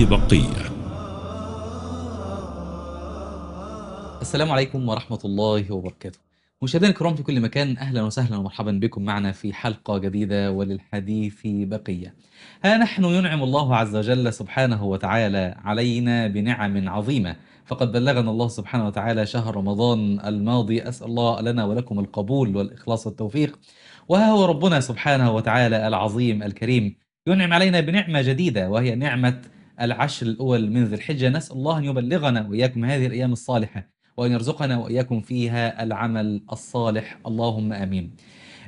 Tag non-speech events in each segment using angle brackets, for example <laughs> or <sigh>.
البحث بقيه السلام عليكم ورحمة الله وبركاته مشاهدينا الكرام في كل مكان أهلا وسهلا ومرحبا بكم معنا في حلقة جديدة وللحديث بقية ها نحن ينعم الله عز وجل سبحانه وتعالى علينا بنعم عظيمة فقد بلغنا الله سبحانه وتعالى شهر رمضان الماضي أسأل الله لنا ولكم القبول والإخلاص والتوفيق وها هو ربنا سبحانه وتعالى العظيم الكريم ينعم علينا بنعمة جديدة وهي نعمة العشر الأول من ذي الحجة نسأل الله أن يبلغنا وإياكم هذه الأيام الصالحة وأن يرزقنا وإياكم فيها العمل الصالح اللهم آمين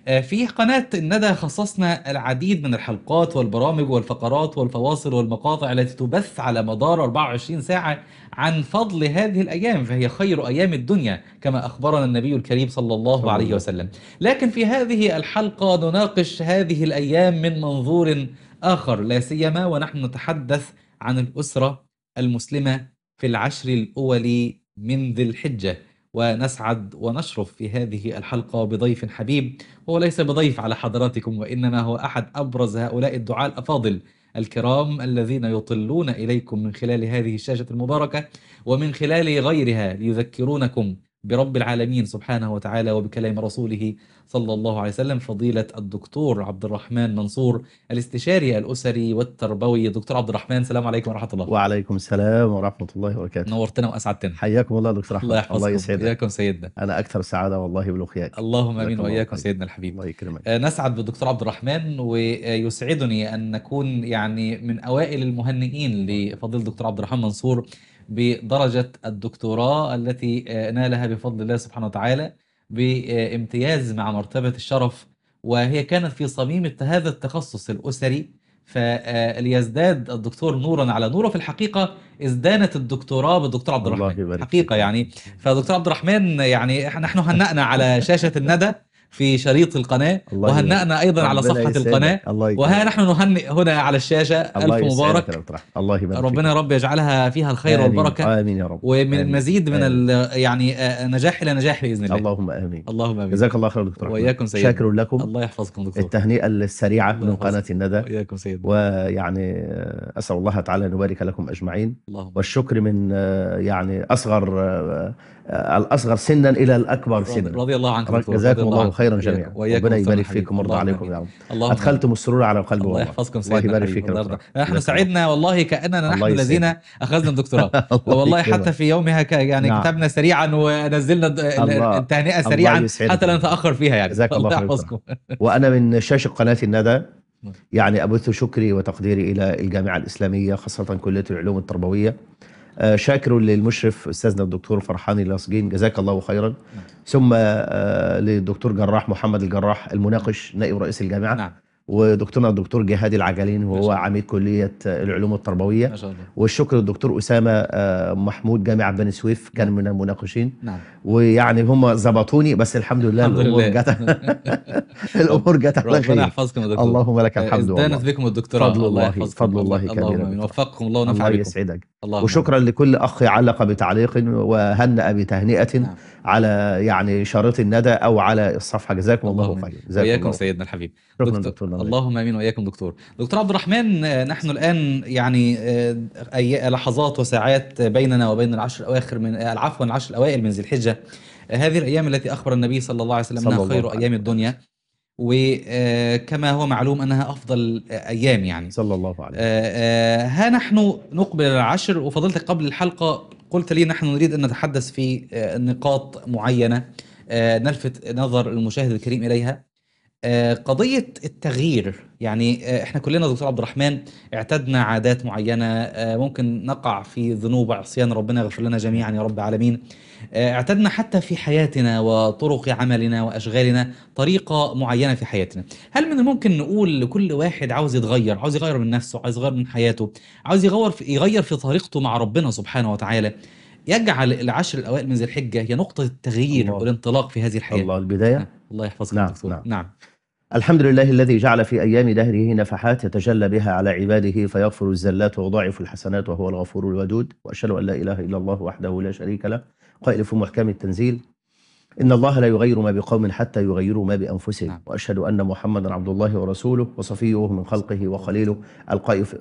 آه، في قناة الندى خصصنا العديد من الحلقات والبرامج والفقرات والفواصل والمقاطع التي تبث على مدار 24 ساعة عن فضل هذه الأيام فهي خير أيام الدنيا كما أخبرنا النبي الكريم صلى الله عليه وسلم لكن في هذه الحلقة نناقش هذه الأيام من منظور آخر لا سيما ونحن نتحدث عن الأسرة المسلمة في العشر الأول من ذي الحجة ونسعد ونشرف في هذه الحلقة بضيف حبيب هو ليس بضيف على حضراتكم وإنما هو أحد أبرز هؤلاء الدعاء الأفاضل الكرام الذين يطلون إليكم من خلال هذه الشاشة المباركة ومن خلال غيرها ليذكرونكم برب العالمين سبحانه وتعالى وبكلام رسوله صلى الله عليه وسلم فضيلة الدكتور عبد الرحمن منصور الاستشاري الأسري والتربوي دكتور عبد الرحمن السلام عليكم ورحمة الله وعليكم السلام ورحمة الله وبركاته نورتنا وأسعدتنا حياكم الله دكتور أحمد الله الله يسعدك سيدنا أنا أكثر سعادة والله بلقياك اللهم آمين وإياكم سيدنا الحبيب الله يكرمك آه، نسعد بالدكتور عبد الرحمن ويسعدني أن نكون يعني من أوائل المهنئين لفضيلة الدكتور عبد الرحمن منصور بدرجة الدكتوراه التي آه، نالها بفضل الله سبحانه وتعالى بامتياز مع مرتبة الشرف وهي كانت في صميم هذا التخصص الأسري فليزداد آه، الدكتور نورا على نوره في الحقيقة ازدانت الدكتوراه بالدكتور عبد الرحمن حقيقة يعني فدكتور عبد الرحمن يعني نحن هنأنا على شاشة الندى في شريط القناه الله وهنأنا ايضا على صفحه يسألك. القناه الله وها نحن نهنئ هنا على الشاشه الله الف مبارك الله يبارك ربنا يا رب يجعلها فيها الخير آمين. والبركه امين يا رب ومن آمين. المزيد من آمين. يعني آه، نجاح الى نجاح باذن الله اللهم امين اللهم امين جزاك الله خير دكتور واياكم سيدنا شاكر لكم الله يحفظكم دكتور التهنئه السريعه من قناه الندى واياكم سيدنا ويعني آه، اسال الله تعالى ان يبارك لكم اجمعين والشكر من آه، يعني اصغر آه، الاصغر سنا الى الاكبر سنا رضي الله عنك جزاكم الله خيرا جميعا ربنا يبارك فيكم ويرضى عليكم يا رب ادخلتم السرور على قلب الله يحفظكم سيدنا الله يبارك فيك نحن سعدنا والله كاننا نحن الذين اخذنا الدكتوراه <laughs> والله حتى في يومها يعني نعم. كتبنا سريعا ونزلنا التهنئه سريعا حتى لا نتاخر فيها يعني جزاك الله يحفظكم وانا من شاشه قناه الندى نعم. يعني ابث شكري وتقديري الى الجامعه الاسلاميه خاصه كليه العلوم التربويه آه، شاكر للمشرف استاذنا الدكتور فرحان الاسجين جزاك الله خيرا نعم. ثم آه، للدكتور جراح محمد الجراح المناقش نائب رئيس الجامعه نعم. ودكتورنا الدكتور جهادي العجلين وهو عميد كليه العلوم التربويه ما شاء الله والشكر للدكتور اسامه آه، محمود جامعه بني سويف كان نعم. من المناقشين نعم ويعني هم ظبطوني بس الحمد لله الحمد الامور جت <laughs> الامور جت على خير ربنا يحفظكم يا دكتور اللهم لك الحمد والله ازدانت بكم الدكتوراه فضل الله فضل الله كبير وفقكم الله ونفع بكم الله يسعدك وشكرا لكل اخ علق بتعليق وهنأ بتهنئه نعم. على يعني شريط الندى او على الصفحه جزاكم الله خيرا وياكم سيدنا الحبيب دكتور, دكتور اللهم امين واياكم دكتور دكتور عبد الرحمن آه، نحن الان يعني آه، أي لحظات وساعات بيننا وبين العشر الاواخر من آه، عفوا العشر الاوائل من ذي الحجه هذه الايام التي اخبر النبي صلى الله عليه وسلم انها خير ايام الدنيا وكما هو معلوم انها افضل ايام يعني صلى الله عليه وسلم ها نحن نقبل العشر وفضلتك قبل الحلقه قلت لي نحن نريد أن نتحدث في آه، نقاط معينة آه، نلفت نظر المشاهد الكريم إليها آه، قضية التغيير يعني آه، احنا كلنا دكتور عبد الرحمن اعتدنا عادات معينه آه، ممكن نقع في ذنوب وعصيان ربنا يغفر لنا جميعا يا رب العالمين آه، اعتدنا حتى في حياتنا وطرق عملنا واشغالنا طريقه معينه في حياتنا هل من الممكن نقول لكل واحد عاوز يتغير عاوز يغير من نفسه عاوز يغير من حياته عاوز يغير في يغير في طريقته مع ربنا سبحانه وتعالى يجعل العشر الاوائل من ذي الحجه هي نقطه التغيير والانطلاق في هذه الحياه الله البدايه نعم. الله يحفظك نعم دكتور نعم, نعم. الحمد لله الذي جعل في أيام دهره نفحات يتجلى بها على عباده فيغفر الزلات ويضاعف الحسنات وهو الغفور الودود وأشهد أن لا إله إلا الله وحده لا شريك له قائل في محكم التنزيل إن الله لا يغير ما بقوم حتى يغيروا ما بأنفسهم نعم. وأشهد أن محمدا عبد الله ورسوله وصفيه من خلقه وخليله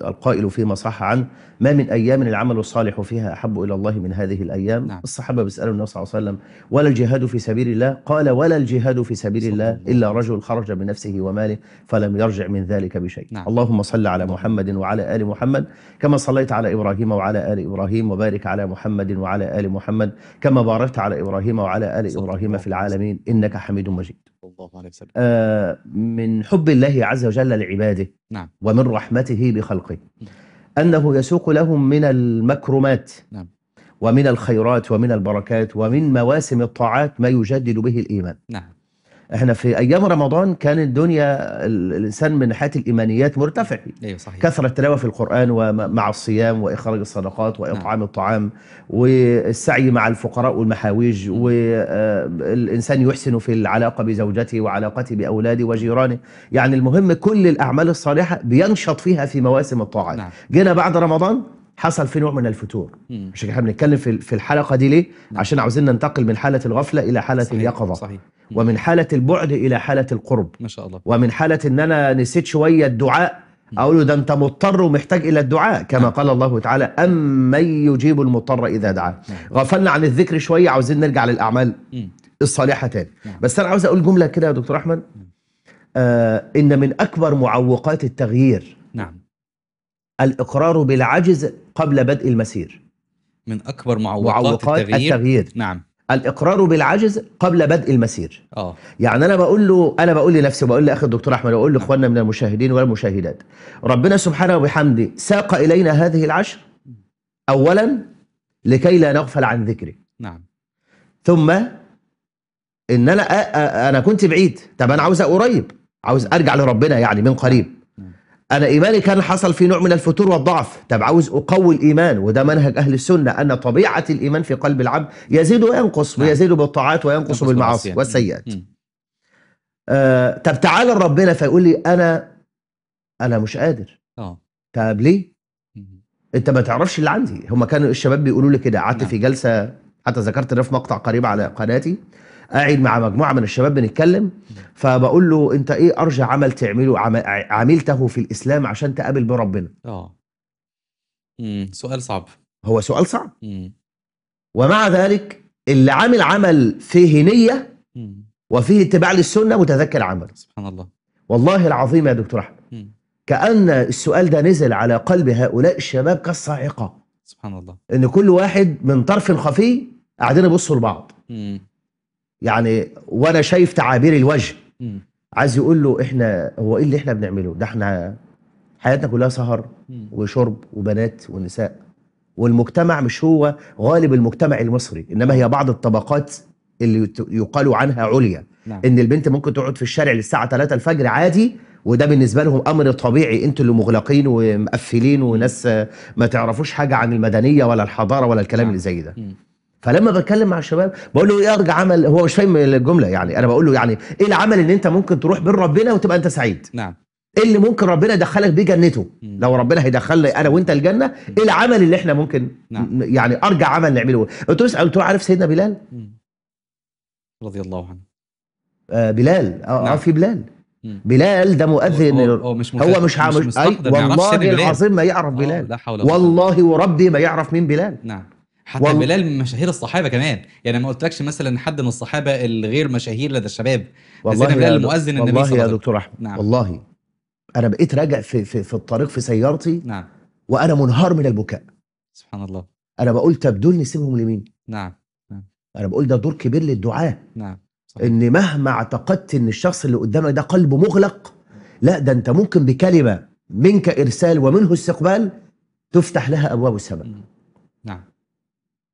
القائل فيما صح عنه ما من أيام العمل الصالح فيها أحب إلى الله من هذه الأيام نعم. الصحابة بيسألوا النبي صلى الله عليه وسلم ولا الجهاد في سبيل الله قال ولا الجهاد في سبيل الله إلا رجل خرج بنفسه وماله فلم يرجع من ذلك بشيء نعم. اللهم صل على محمد وعلى آل محمد كما صليت على إبراهيم وعلى آل إبراهيم وبارك على محمد وعلى آل محمد كما باركت على إبراهيم وعلى آل إبراهيم وكريما في العالمين إنك حميد مجيد الله عليه وسلم آه من حب الله عز وجل لعباده نعم. ومن رحمته بخلقه نعم. أنه يسوق لهم من المكرمات نعم. ومن الخيرات ومن البركات ومن مواسم الطاعات ما يجدد به الإيمان نعم احنا في ايام رمضان كان الدنيا الانسان من ناحيه الايمانيات مرتفع ايوه صحيح كثره تلاوه في القران ومع الصيام واخراج الصدقات واطعام نعم. الطعام والسعي مع الفقراء والمحاويج والانسان آه، يحسن في العلاقه بزوجته وعلاقته باولاده وجيرانه يعني المهم كل الاعمال الصالحه بينشط فيها في مواسم الطاعات نعم. جينا بعد رمضان حصل في نوع من الفتور مم. عشان احنا بنتكلم في في الحلقه دي ليه مم. نعم. عشان عاوزين ننتقل من حاله الغفله الى حاله صحيح. اليقظه صحيح. ومن حاله البعد الى حاله القرب ما شاء الله ومن حاله ان انا نسيت شويه الدعاء اقول له ده انت مضطر ومحتاج الى الدعاء كما نعم. قال الله تعالى امن يجيب المضطر اذا دعاه نعم. غفلنا عن الذكر شويه عاوزين نرجع للاعمال الصالحه تاني بس انا عاوز اقول جمله كده يا دكتور احمد آه ان من اكبر معوقات التغيير الإقرار بالعجز قبل بدء المسير من أكبر معوقات, معوقات التغيير. التغيير نعم الإقرار بالعجز قبل بدء المسير أوه. يعني أنا بقول له أنا بقول لنفسي بقول لأخي الدكتور أحمد وأقول لإخواننا من المشاهدين والمشاهدات ربنا سبحانه وبحمده ساق إلينا هذه العشر أولا لكي لا نغفل عن ذكره نعم ثم ان انا انا كنت بعيد طب انا عاوز قريب عاوز ارجع لربنا يعني من قريب أنا إيماني كان حصل فيه نوع من الفتور والضعف طب عاوز أقوي الإيمان وده منهج أهل السنة أن طبيعة الإيمان في قلب العبد يزيد وينقص نعم. ويزيد بالطاعات وينقص بالمعاصي والسيئات آه طب تعالى لربنا فيقول لي أنا أنا مش قادر أوه. طب ليه؟ أنت ما تعرفش اللي عندي هم كانوا الشباب بيقولوا لي كده قعدت في نعم. جلسة حتى ذكرت ده في مقطع قريب على قناتي قاعد مع مجموعه من الشباب بنتكلم فبقول له انت ايه ارجع عمل تعمله عملته في الاسلام عشان تقابل بربنا؟ اه سؤال صعب هو سؤال صعب مم. ومع ذلك اللي عامل عمل فيه نيه وفيه اتباع للسنه متذكر عمل سبحان الله والله العظيم يا دكتور احمد كان السؤال ده نزل على قلب هؤلاء الشباب كالصاعقه سبحان الله ان كل واحد من طرف خفي قاعدين يبصوا لبعض مم. يعني وانا شايف تعابير الوجه عايز يقول له احنا هو ايه اللي احنا بنعمله ده احنا حياتنا كلها سهر وشرب وبنات ونساء والمجتمع مش هو غالب المجتمع المصري انما هي بعض الطبقات اللي يقال عنها عليا نعم. ان البنت ممكن تقعد في الشارع للساعه 3 الفجر عادي وده بالنسبه لهم امر طبيعي انتوا اللي مغلقين ومقفلين وناس ما تعرفوش حاجه عن المدنيه ولا الحضاره ولا الكلام نعم. اللي زي ده فلما بتكلم مع الشباب بقول له ايه ارجع عمل هو مش فاهم الجمله يعني انا بقول له يعني ايه العمل اللي انت ممكن تروح بين ربنا وتبقى انت سعيد نعم ايه اللي ممكن ربنا يدخلك بيه جنته لو ربنا هيدخلنا انا وانت الجنه ايه العمل اللي احنا ممكن نعم. يعني ارجع عمل نعمله قلت له قلت له عارف سيدنا بلال مم. رضي الله عنه آه بلال اه, آه، نعم. آه في بلال مم. بلال ده مؤذن هو, هو مش هو مش, مش, مش أي والله العظيم ما يعرف آه، بلال لا حول والله وربي ما يعرف مين بلال نعم حتى وال... بلال من مشاهير الصحابه كمان يعني ما قلتلكش مثلا حد من الصحابه الغير مشاهير لدى الشباب والله بلال يا المؤذن النبي والله يا دكتور احمد نعم. والله انا بقيت راجع في, في في الطريق في سيارتي نعم وانا منهار من البكاء سبحان الله انا بقول طب دول نسيبهم لمين نعم. نعم انا بقول ده دور كبير للدعاه نعم صحيح. ان مهما اعتقدت ان الشخص اللي قدامك ده قلبه مغلق لا ده انت ممكن بكلمه منك ارسال ومنه استقبال تفتح لها ابواب السماء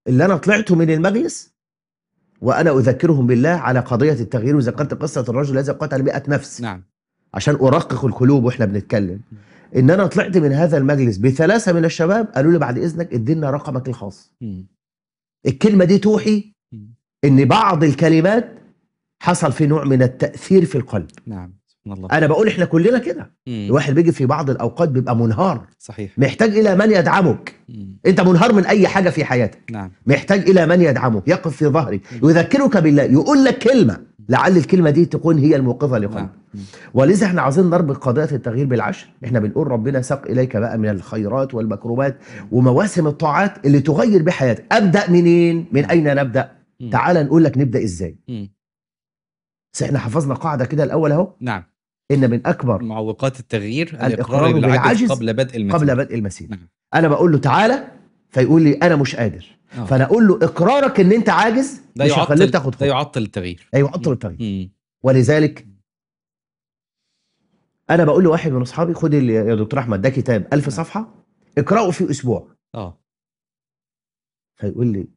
اللي أنا طلعته من المجلس وأنا أذكرهم بالله على قضية التغيير وذكرت قصة الرجل الذي قتل 100 نفس نعم عشان أرقق القلوب وإحنا بنتكلم إن أنا طلعت من هذا المجلس بثلاثة من الشباب قالوا لي بعد إذنك ادينا رقمك الخاص الكلمة دي توحي إن بعض الكلمات حصل في نوع من التأثير في القلب نعم الله. انا بقول احنا كلنا كده الواحد بيجي في بعض الاوقات بيبقى منهار صحيح محتاج الى من يدعمك مم. انت منهار من اي حاجه في حياتك نعم. محتاج الى من يدعمك يقف في ظهرك ويذكرك بالله يقول لك كلمه لعل الكلمه دي تكون هي الموقظه لقلبك نعم. ولذا احنا عايزين نربط قضيه التغيير بالعشر احنا بنقول ربنا ساق اليك بقى من الخيرات والمكروبات ومواسم الطاعات اللي تغير بحياتك ابدا منين من اين نبدا تعال نقول لك نبدا ازاي مم. بس احنا حفظنا قاعده كده الاول اهو نعم ان من اكبر معوقات التغيير الاقرار بالعجز قبل بدء المسير قبل بدء المسير نعم. انا بقول له تعالى فيقول لي انا مش قادر أوه. فانا اقول له اقرارك ان انت عاجز ده مش هخليك تاخد ده يعطل التغيير ايوه يعطل التغيير ولذلك انا بقول لواحد من اصحابي خد يا دكتور احمد ده كتاب 1000 نعم. صفحه اقراه في اسبوع اه فيقول لي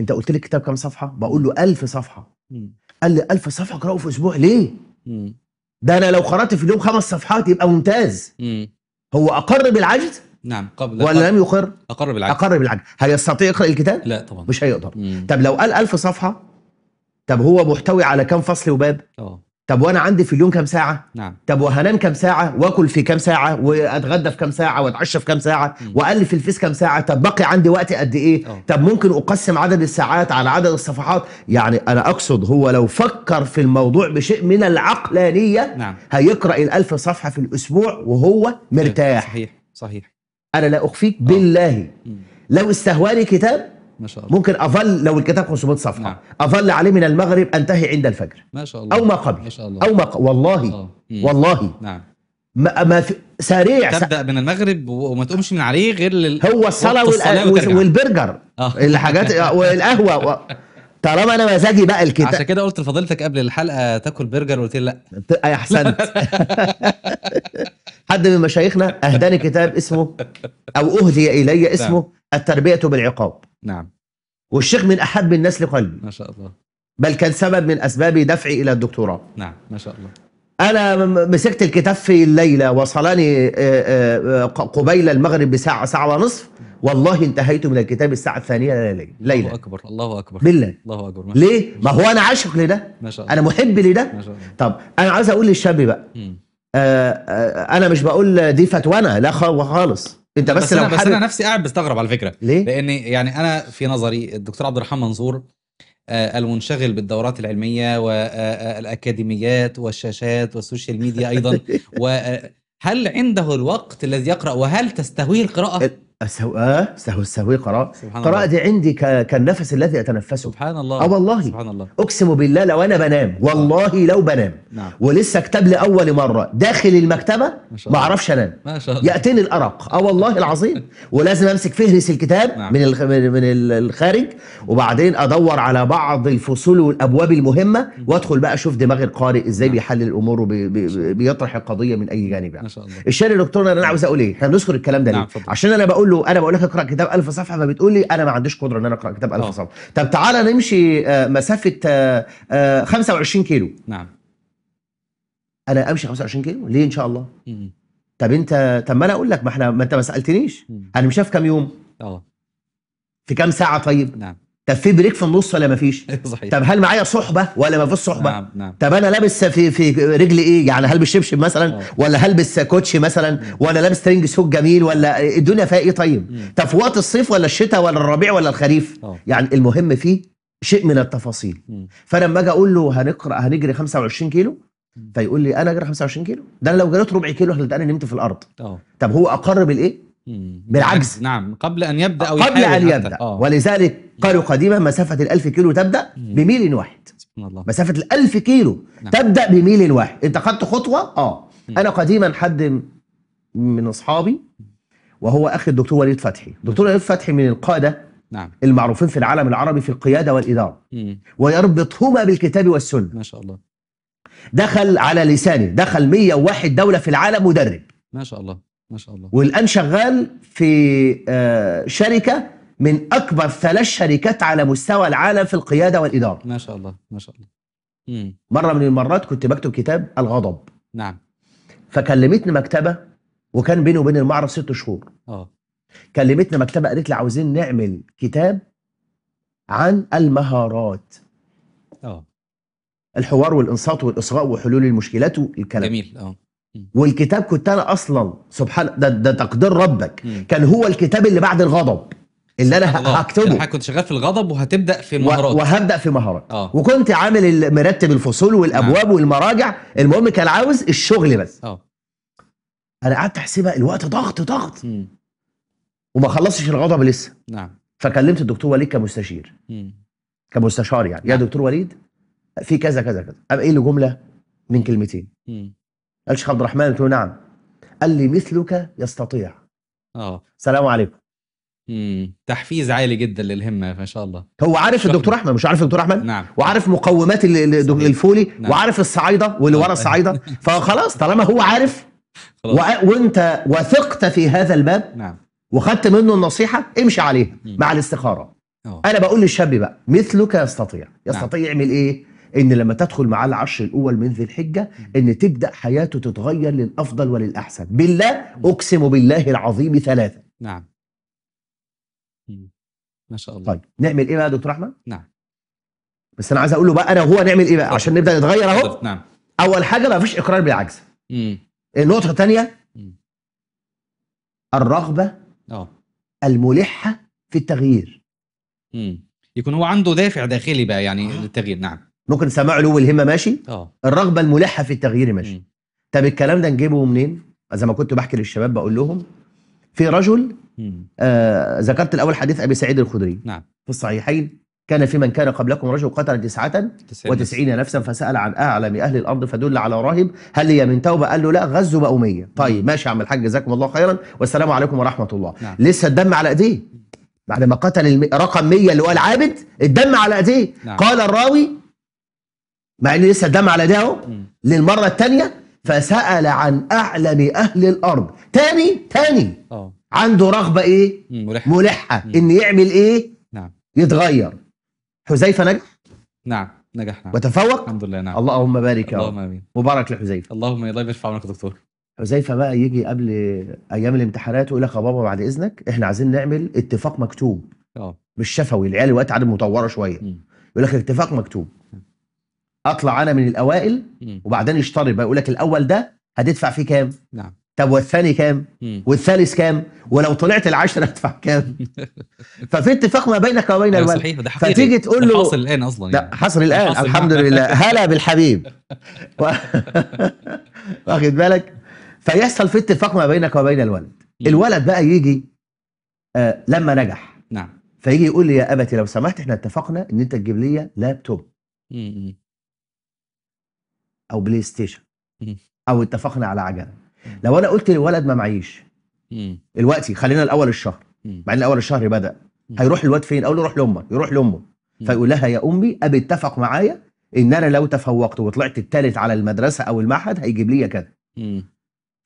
انت قلت لي الكتاب كام صفحه بقول له 1000 صفحه مم. قال لي 1000 صفحه اقراه في اسبوع ليه مم. ده انا لو قرات في اليوم خمس صفحات يبقى ممتاز مم. هو اقر بالعجز نعم قبل ولا لم يقر اقر بالعجز اقر بالعجز هيستطيع يقرا الكتاب لا طبعا مش هيقدر مم. طب لو قال ألف صفحه طب هو محتوي على كام فصل وباب اه طب وانا عندي في اليوم كام ساعه نعم طب وهنام كام ساعه واكل في كام ساعه واتغدى في كام ساعه واتعشى في كام ساعه والف في الفيس كام ساعه طب باقي عندي وقت قد ايه أوه. طب ممكن اقسم عدد الساعات على عدد الصفحات يعني انا اقصد هو لو فكر في الموضوع بشيء من العقلانيه نعم. هيقرا الألف صفحه في الاسبوع وهو مرتاح صحيح صحيح انا لا اخفيك أوه. بالله لو استهواني كتاب ما شاء الله ممكن اظل لو الكتاب 500 صفحه نعم. اظل عليه من المغرب انتهي عند الفجر ما شاء الله او ما قبل ما شاء الله او ما ق... والله الله. والله نعم ما, ما في سريع تبدا س... من المغرب وما تقومش من عليه غير لل... هو الصلاه وال... والبرجر آه. الحاجات آه، والقهوه و... طالما انا مزاجي بقى الكتاب عشان كده قلت لفضيلتك قبل الحلقه تاكل برجر وقلت لا اي احسنت <laughs> حد من مشايخنا اهداني كتاب اسمه او اهدي الي اسمه نعم. التربيه بالعقاب نعم والشيخ من أحب الناس لقلبي ما شاء الله بل كان سبب من أسباب دفعي إلى الدكتوراه نعم ما شاء الله أنا مسكت الكتاب في الليلة وصلني آه، آه، قبيل المغرب بساعة ساعة ونصف والله انتهيت من الكتاب الساعة الثانية ليلة الله أكبر الله أكبر بالله الله أكبر ما ليه؟ ما هو أنا عاشق لده ما شاء الله أنا محب لده ما شاء الله طب أنا عايز أقول للشاب بقى آه آه أنا مش بقول دي فتوانا لا خالص انت بس, بس لو أنا بس انا نفسي قاعد بستغرب على فكره ليه؟ لان يعني انا في نظري الدكتور عبد الرحمن منصور آه، المنشغل بالدورات العلميه والاكاديميات آه، آه، والشاشات والسوشيال ميديا ايضا <laughs> وهل عنده الوقت الذي يقرا وهل تستهويه القراءه أسهو آه سهو السهوي قراء قراء دي عندي ك... كالنفس الذي أتنفسه سبحان الله آه والله سبحان الله أقسم بالله لو أنا بنام آه. والله لو بنام نعم. ولسه كتاب لأول مرة داخل المكتبة ما أعرفش أنام ما شاء الله يأتيني الأرق آه والله العظيم <laughs> ولازم أمسك فهرس الكتاب نعم. من الخ... من الخارج وبعدين أدور على بعض الفصول والأبواب المهمة وأدخل بقى أشوف دماغ القارئ إزاي نعم. بيحلل الأمور وبي... بي... بيطرح القضية من أي جانب يعني ما شاء الله الشيء دكتورنا أنا عاوز أقول إيه إحنا بنذكر الكلام ده نعم. عشان أنا بقول له انا بقول لك اقرا كتاب 1000 صفحه فبتقول لي انا ما عنديش قدره ان انا اقرا كتاب 1000 آه. صفحه طب تعالى نمشي آه، مسافه 25 آه، كيلو نعم انا امشي 25 كيلو ليه ان شاء الله مم. طب انت طب ما انا اقول لك ما احنا ما انت ما سالتنيش انا مش في كام يوم اه في كام ساعه طيب نعم طب في بريك في النص ولا مفيش؟ <laughs> إيه، صحيح طب هل معايا صحبه ولا ما فيش صحبه؟ نعم نعم طب انا لابس في في رجلي ايه؟ يعني هلبس شبشب مثلا أوه. ولا هلبس كوتشي مثلا ولا لابس ترنج سوت جميل ولا الدنيا فيها ايه طيب؟ مم. طب في وقت الصيف ولا الشتاء ولا الربيع ولا الخريف؟ أوه. يعني المهم فيه شيء من التفاصيل مم. فلما اجي اقول له هنقرا هنجري 25 كيلو فيقول لي انا اجري 25 كيلو ده انا لو جريت ربع كيلو انا نمت في الارض أوه. طب هو اقر بالايه؟ بالعكس نعم قبل ان يبدا او قبل ان يبدا آه. ولذلك قالوا قديما مسافه الألف كيلو تبدا بميل واحد سبحان الله مسافه الألف كيلو نعم. تبدا بميل واحد انت خدت خطوه اه مم. انا قديما حد من اصحابي وهو اخي الدكتور وليد فتحي دكتور وليد فتحي من القاده نعم. المعروفين في العالم العربي في القياده والاداره ويربطهما بالكتاب والسنه ما شاء الله دخل على لساني دخل 101 دوله في العالم مدرب ما شاء الله ما شاء الله والان شغال في آه، شركه من اكبر ثلاث شركات على مستوى العالم في القياده والاداره ما شاء الله ما شاء الله مم. مره من المرات كنت بكتب كتاب الغضب نعم فكلمتني مكتبه وكان بيني وبين المعرض ست شهور اه كلمتني مكتبه قالت لي عاوزين نعمل كتاب عن المهارات اه الحوار والانصات والاصغاء وحلول المشكلات والكلام جميل اه والكتاب كنت انا اصلا سبحان ده, ده تقدير ربك م. كان هو الكتاب اللي بعد الغضب اللي انا الله. هكتبه انا يعني كنت شغال في الغضب وهتبدا في مهارات وهبدا في مهارات آه. وكنت عامل مرتب الفصول والابواب آه. والمراجع المهم كان عاوز الشغل بس آه. انا قعدت احسبها الوقت ضغط ضغط م. وما خلصتش الغضب لسه نعم فكلمت الدكتور وليد كمستشير م. كمستشار يعني نعم. يا دكتور وليد في كذا كذا كذا قام إيه لي جمله من كلمتين م. قال الشيخ عبد الرحمن قلت له نعم قال لي مثلك يستطيع اه السلام عليكم امم تحفيز عالي جدا للهمه ما شاء الله هو عارف الدكتور احمد مش عارف الدكتور احمد نعم وعارف مقومات الفولي نعم. وعارف الصعايده واللي ورا آه. الصعايده <laughs> فخلاص طالما هو عارف و... وانت وثقت في هذا الباب نعم وخدت منه النصيحه امشي عليها مم. مع الاستخاره أوه. انا بقول للشاب بقى مثلك يستطيع نعم. يستطيع نعم. يعمل ايه ان لما تدخل معاه العشر الاول من ذي الحجه ان تبدا حياته تتغير للافضل وللاحسن بالله اقسم بالله العظيم ثلاثه نعم ما شاء الله طيب نعمل ايه بقى يا دكتور احمد نعم بس انا عايز اقول له بقى انا وهو نعمل ايه بقى طيب. عشان نبدا نتغير اهو نعم اول حاجه ما فيش اقرار بالعجز امم النقطه الثانيه الرغبه اه الملحه في التغيير امم يكون هو عنده دافع داخلي بقى يعني آه. للتغيير نعم ممكن سماع له والهمه ماشي اه الرغبه الملحه في التغيير ماشي طب الكلام ده نجيبه منين زي ما كنت بحكي للشباب بقول لهم في رجل آه ذكرت الاول حديث ابي سعيد الخدري نعم في الصحيحين كان في من كان قبلكم رجل قتل تسعة وتسعين نفسا فسأل عن أعلم أهل الأرض فدل على راهب هل هي من توبة قال له لا غزوا بقوا 100 طيب ماشي يا عم الحاج جزاكم الله خيرا والسلام عليكم ورحمة الله نعم. لسه الدم على إيديه بعد ما قتل الم... رقم 100 اللي هو العابد الدم على إيديه نعم. قال الراوي مع ان لسه دم على ده اهو للمره الثانيه فسال عن اعلم اهل الارض تاني تاني أوه. عنده رغبه ايه ملحه, ملحة. ان يعمل ايه نعم يتغير حذيفه نجح نعم نجح نعم وتفوق الحمد لله نعم اللهم بارك يا رب اللهم امين مبارك لحذيفه اللهم الله يبارك في عمرك يا دكتور حذيفه بقى يجي قبل ايام الامتحانات ويقول لك يا بابا بعد اذنك احنا عايزين نعمل اتفاق مكتوب اه مش شفوي العيال الوقت عاد مطوره شويه يقول لك اتفاق مكتوب اطلع انا من الاوائل وبعدين يشترط بقى يقول لك الاول ده هتدفع فيه كام نعم طب والثاني كام والثالث كام ولو طلعت العشره هتدفع كام <laughs> ففي اتفاق ما بينك وبين أيوة، الوالد صحيح ده حقيقي فتيجي تقول له حاصل الان اصلا يعني. لا حصل الان حصل الحمد لله <laughs> هلا بالحبيب <laughs> واخد بالك فيحصل في اتفاق ما بينك وبين الولد الولد بقى يجي آه لما نجح نعم فيجي يقول لي يا ابتي لو سمحت احنا اتفقنا ان انت تجيب لي لابتوب او بلاي ستيشن او اتفقنا على عجله لو انا قلت للولد ما معيش الوقت خلينا الاول الشهر مع ان اول الشهر بدا هيروح الواد فين اقول له روح لامك يروح لامه فيقول لها يا امي ابي اتفق معايا ان انا لو تفوقت وطلعت التالت على المدرسه او المعهد هيجيب لي كذا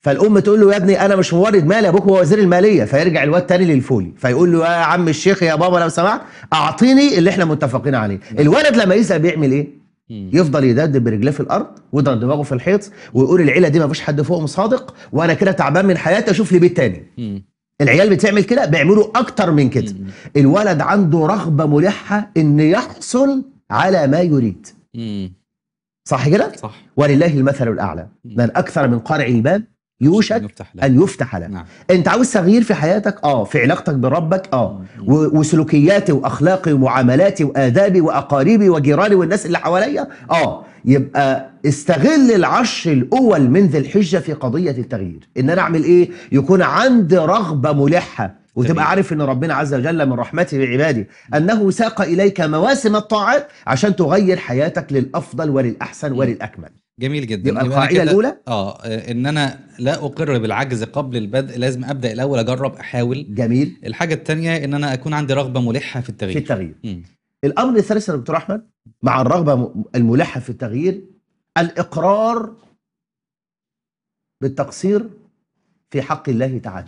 فالام تقول له يا ابني انا مش موارد مالي ابوك هو وزير الماليه فيرجع الواد تاني للفولي فيقول له يا عم الشيخ يا بابا لو سمحت اعطيني اللي احنا متفقين عليه الولد لما يسال بيعمل ايه يفضل يدبدب برجليه في الارض ويضرب دماغه في الحيط ويقول العيله دي ما فيش حد فوقهم صادق وانا كده تعبان من حياتي اشوف لي بيت تاني العيال بتعمل كده بيعملوا اكتر من كده الولد عنده رغبه ملحه ان يحصل على ما يريد صح كده صح ولله المثل الاعلى من اكثر من قارع الباب يوشك ان يفتح لك نعم. انت عاوز تغيير في حياتك اه في علاقتك بربك اه وسلوكياتي واخلاقي ومعاملاتي وادابي واقاربي وجيراني والناس اللي حواليا اه يبقى استغل العشر الاول من ذي الحجه في قضيه التغيير ان انا اعمل ايه يكون عندي رغبه ملحه وتبقى عارف ان ربنا عز وجل من رحمته بعباده انه ساق اليك مواسم الطاعات عشان تغير حياتك للافضل وللاحسن وللاكمل جميل جدا يبقى القاعده الاولى آه،, اه ان انا لا اقر بالعجز قبل البدء لازم ابدا الاول اجرب احاول جميل الحاجه الثانيه ان انا اكون عندي رغبه ملحه في التغيير في التغيير مم. الامر الثالث يا دكتور احمد مع الرغبه الملحه في التغيير الاقرار بالتقصير في حق الله تعالى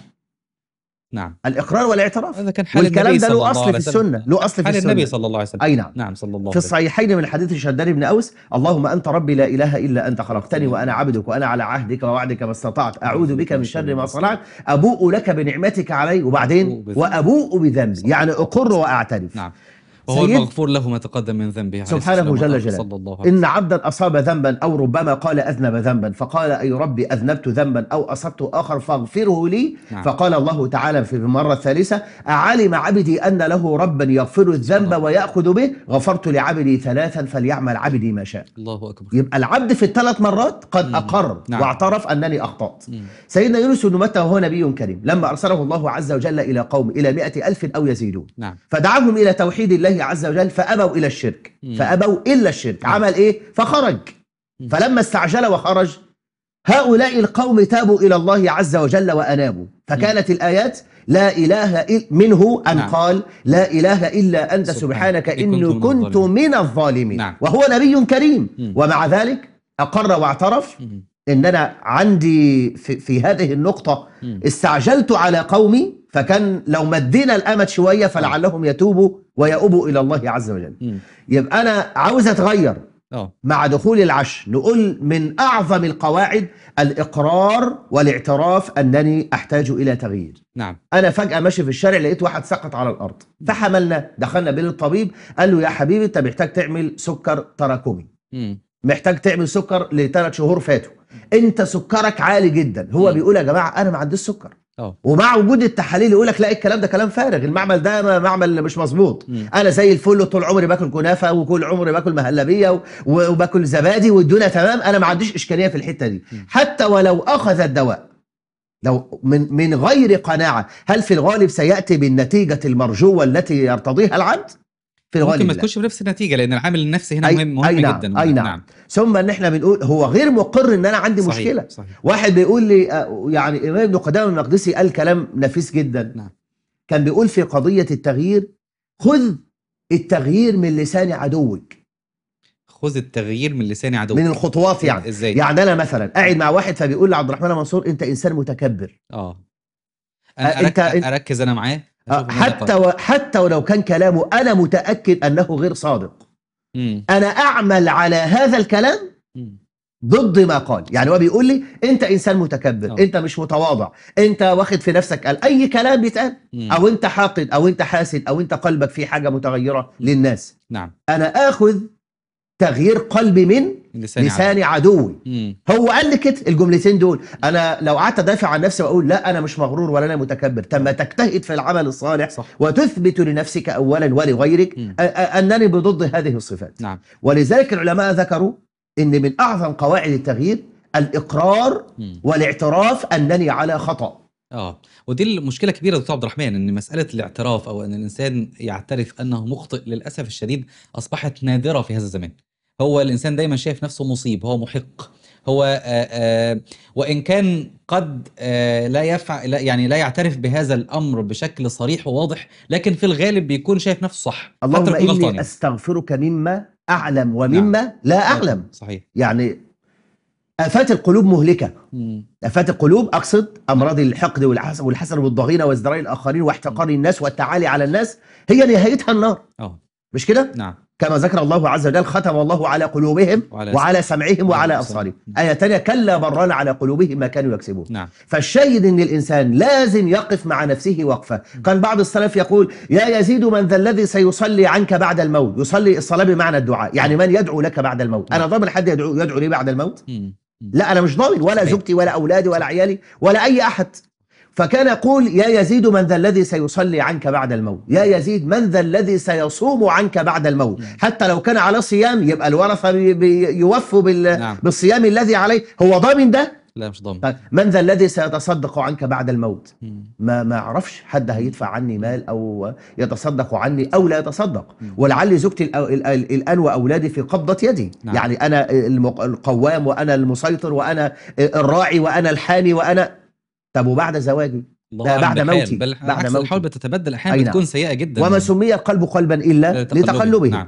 نعم الاقرار والاعتراف هذا كان حال والكلام ده له اصل في السنه له اصل في السنه النبي صلى الله عليه وسلم اي نعم نعم صلى الله عليه في الصحيحين من حديث شداد بن اوس اللهم انت ربي لا اله الا انت خلقتني وانا عبدك وانا على عهدك ووعدك ما استطعت نعم، اعوذ بك من شر ما صنعت ابوء لك بنعمتك علي وبعدين وابوء بذنبي يعني اقر واعترف نعم هو المغفور له ما تقدم من ذنبه سبحانه جل جلاله إن عبدا أصاب ذنبا أو ربما قال أذنب ذنبا فقال أي ربي أذنبت ذنبا أو أصبت آخر فاغفره لي نعم. فقال الله تعالى في المرة الثالثة أعلم عبدي أن له ربا يغفر الذنب الله. ويأخذ به غفرت لعبدي ثلاثا فليعمل عبدي ما شاء الله أكبر يبقى العبد في الثلاث مرات قد مم. أقر نعم. واعترف أنني أخطأت مم. سيدنا يونس بن متى وهو نبي كريم لما أرسله الله عز وجل إلى قوم إلى مئة ألف أو يزيدون نعم. فدعاهم إلى توحيد الله الله عز وجل فأبوا إلى الشرك فأبوا إلا الشرك عمل إيه فخرج فلما استعجل وخرج هؤلاء القوم تابوا إلى الله عز وجل وأنابوا فكانت الآيات لا إله إل منه أن نعم. قال لا إله إلا أنت سبحانك إني كنت من الظالمين نعم. وهو نبي كريم ومع ذلك أقر واعترف ان انا عندي في, في هذه النقطه استعجلت على قومي فكان لو مدينا الامد شويه فلعلهم يتوبوا ويؤوبوا الى الله عز وجل يبقى انا عاوز اتغير أوه. مع دخول العش نقول من اعظم القواعد الاقرار والاعتراف انني احتاج الى تغيير نعم انا فجاه ماشي في الشارع لقيت واحد سقط على الارض فحملنا دخلنا بين الطبيب قال له يا حبيبي انت محتاج تعمل سكر تراكمي محتاج تعمل سكر لثلاث شهور فاتوا انت سكرك عالي جدا هو بيقول يا جماعه انا ما عنديش سكر أوه. ومع وجود التحاليل يقول لك لا الكلام ده كلام فارغ المعمل ده معمل مش مظبوط انا زي الفل طول عمري باكل كنافه وكل عمري باكل مهلبيه وباكل زبادي والدنيا تمام انا ما عنديش اشكاليه في الحته دي م. حتى ولو اخذ الدواء لو من من غير قناعه هل في الغالب سياتي بالنتيجه المرجوه التي يرتضيها العبد في الغالب ممكن ما تكونش بنفس النتيجه لان العامل النفسي هنا أي مهم مهم أي نعم جدا اي نعم. نعم ثم ان احنا بنقول هو غير مقر ان انا عندي صحيح مشكله صحيح. واحد بيقول لي آه، يعني امام ابن قدامه المقدسي قال كلام نفيس جدا نعم. كان بيقول في قضيه التغيير خذ التغيير من لسان عدوك خذ التغيير من لسان عدوك من الخطوات يعني ازاي يعني انا مثلا قاعد مع واحد فبيقول لعبد الرحمن منصور انت انسان متكبر اه انا آه، أنت أركز انا معاه آه، حتى و... حتى ولو كان كلامه انا متاكد انه غير صادق مم. انا اعمل على هذا الكلام ضد ما قال يعني هو بيقول لي انت انسان متكبر أوه. انت مش متواضع انت واخد في نفسك قال اي كلام بيتقال او انت حاقد او انت حاسد او انت قلبك فيه حاجه متغيره للناس نعم انا اخذ تغيير قلبي من لساني, لساني عدوي هو قال لي كده الجملتين دول انا لو قعدت ادافع عن نفسي واقول لا انا مش مغرور ولا انا متكبر طب ما تجتهد في العمل الصالح صح. وتثبت لنفسك اولا ولغيرك انني بضد هذه الصفات نعم. ولذلك العلماء ذكروا ان من اعظم قواعد التغيير الاقرار مم. والاعتراف انني على خطأ اه ودي المشكله كبيره دكتور عبد الرحمن ان مساله الاعتراف او ان الانسان يعترف انه مخطئ للاسف الشديد اصبحت نادره في هذا الزمان هو الانسان دايما شايف نفسه مصيب هو محق هو آآ آه، آآ آه، وان كان قد آه، لا يفعل يعني لا يعترف بهذا الامر بشكل صريح وواضح لكن في الغالب بيكون شايف نفسه صح اللهم اني يعني. استغفرك مما اعلم نعم. ومما نعم. لا اعلم صحيح يعني افات القلوب مهلكه افات القلوب اقصد امراض الحقد والحسد والضغينه وازدراء الاخرين واحتقار الناس والتعالي على الناس هي نهايتها النار اه مش كده نعم كما ذكر الله عز وجل ختم الله على قلوبهم وعلى, وعلى سمعهم وعلى أبصارهم آية تانية كلا بران على قلوبهم ما كانوا يكسبون نعم. فالشاهد أن الإنسان لازم يقف مع نفسه وقفة كان بعض السلف يقول يا يزيد من ذا الذي سيصلي عنك بعد الموت يصلي الصلاة بمعنى الدعاء يعني من يدعو لك بعد الموت أنا نعم. ضامن حد يدعو, يدعو لي بعد الموت لا أنا مش ضامن ولا زوجتي ولا أولادي ولا عيالي ولا أي أحد فكان يقول يا يزيد من ذا الذي سيصلي عنك بعد الموت يا يزيد من ذا الذي سيصوم عنك بعد الموت نعم. حتى لو كان على صيام يبقى الورثة يوفوا بال... نعم. بالصيام الذي عليه هو ضامن ده لا مش ضامن طيب، من ذا الذي سيتصدق عنك بعد الموت ما ما اعرفش حد هيدفع عني مال او يتصدق عني او لا يتصدق ولعلي زوجتي الان واولادي في قبضه يدي نعم. يعني انا القوام وانا المسيطر وانا الراعي وانا الحامي وانا طب وبعد زواجي ده بعد موتي بل بعد موتي الحال بتتبدل احيانا أينا. بتكون نعم. سيئه جدا وما سمي القلب قلبا الا لتقلبه نعم.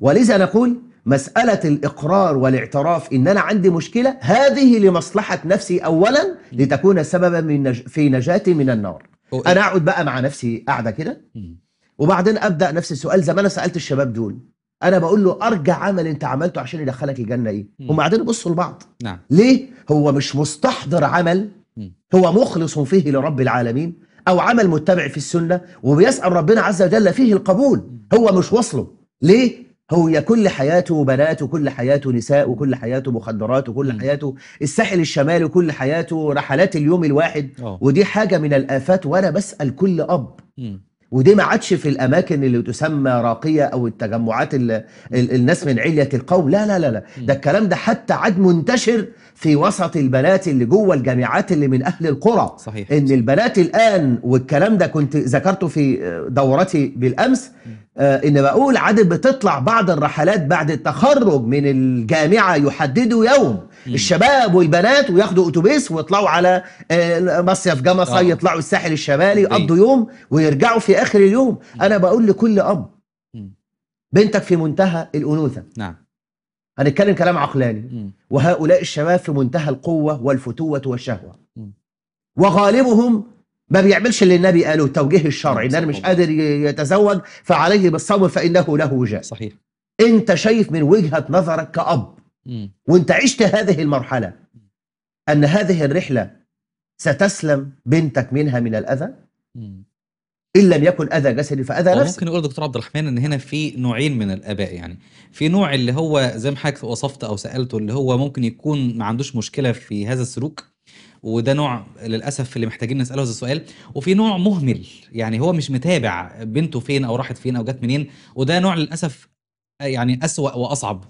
ولذا نقول مسألة الإقرار والاعتراف إن أنا عندي مشكلة هذه لمصلحة نفسي أولا لتكون سببا من نج في نجاتي من النار أوه. إيه؟ أنا أقعد بقى مع نفسي قاعدة كده وبعدين أبدأ نفس السؤال زي ما أنا سألت الشباب دول أنا بقول له أرجع عمل أنت عملته عشان يدخلك الجنة إيه هم قاعدين يبصوا لبعض نعم. ليه هو مش مستحضر عمل هو مخلص فيه لرب العالمين أو عمل متبع في السنة وبيسأل ربنا عز وجل فيه القبول هو مش واصله ليه؟ هو كل حياته بنات وكل حياته نساء وكل حياته مخدرات وكل حياته الساحل الشمالي وكل حياته رحلات اليوم الواحد أوه. ودي حاجة من الآفات وأنا بسأل كل أب ودي ما عادش في الاماكن اللي تسمى راقيه او التجمعات اللي الناس من عليه القوم لا لا لا لا ده الكلام ده حتى عاد منتشر في وسط البنات اللي جوه الجامعات اللي من اهل القرى صحيح ان البنات الان والكلام ده كنت ذكرته في آه، دورتي بالامس آه، ان بقول عاد بتطلع بعض الرحلات بعد التخرج من الجامعه يحددوا يوم الشباب والبنات وياخدوا اتوبيس ويطلعوا على آه، مصيف جمصه آه. يطلعوا الساحل الشمالي يقضوا يوم ويرجعوا في اخر اليوم انا بقول لكل اب بنتك في منتهى الانوثه نعم هنتكلم كلام عقلاني وهؤلاء الشباب في منتهى القوه والفتوه والشهوه وغالبهم ما بيعملش اللي النبي قاله التوجيه الشرعي ان انا مش قادر يتزوج فعليه بالصبر فانه له وجاء صحيح انت شايف من وجهه نظرك كاب وانت عشت هذه المرحله ان هذه الرحله ستسلم بنتك منها من الاذى ان لم يكن اذى جسدي فاذى نفسي ممكن نقول دكتور عبد الرحمن ان هنا في نوعين من الاباء يعني في نوع اللي هو زي ما حضرتك وصفت او سالته اللي هو ممكن يكون ما عندوش مشكله في هذا السلوك وده نوع للاسف اللي محتاجين نساله هذا السؤال وفي نوع مهمل يعني هو مش متابع بنته فين او راحت فين او جت منين وده نوع للاسف يعني أسوأ وأصعب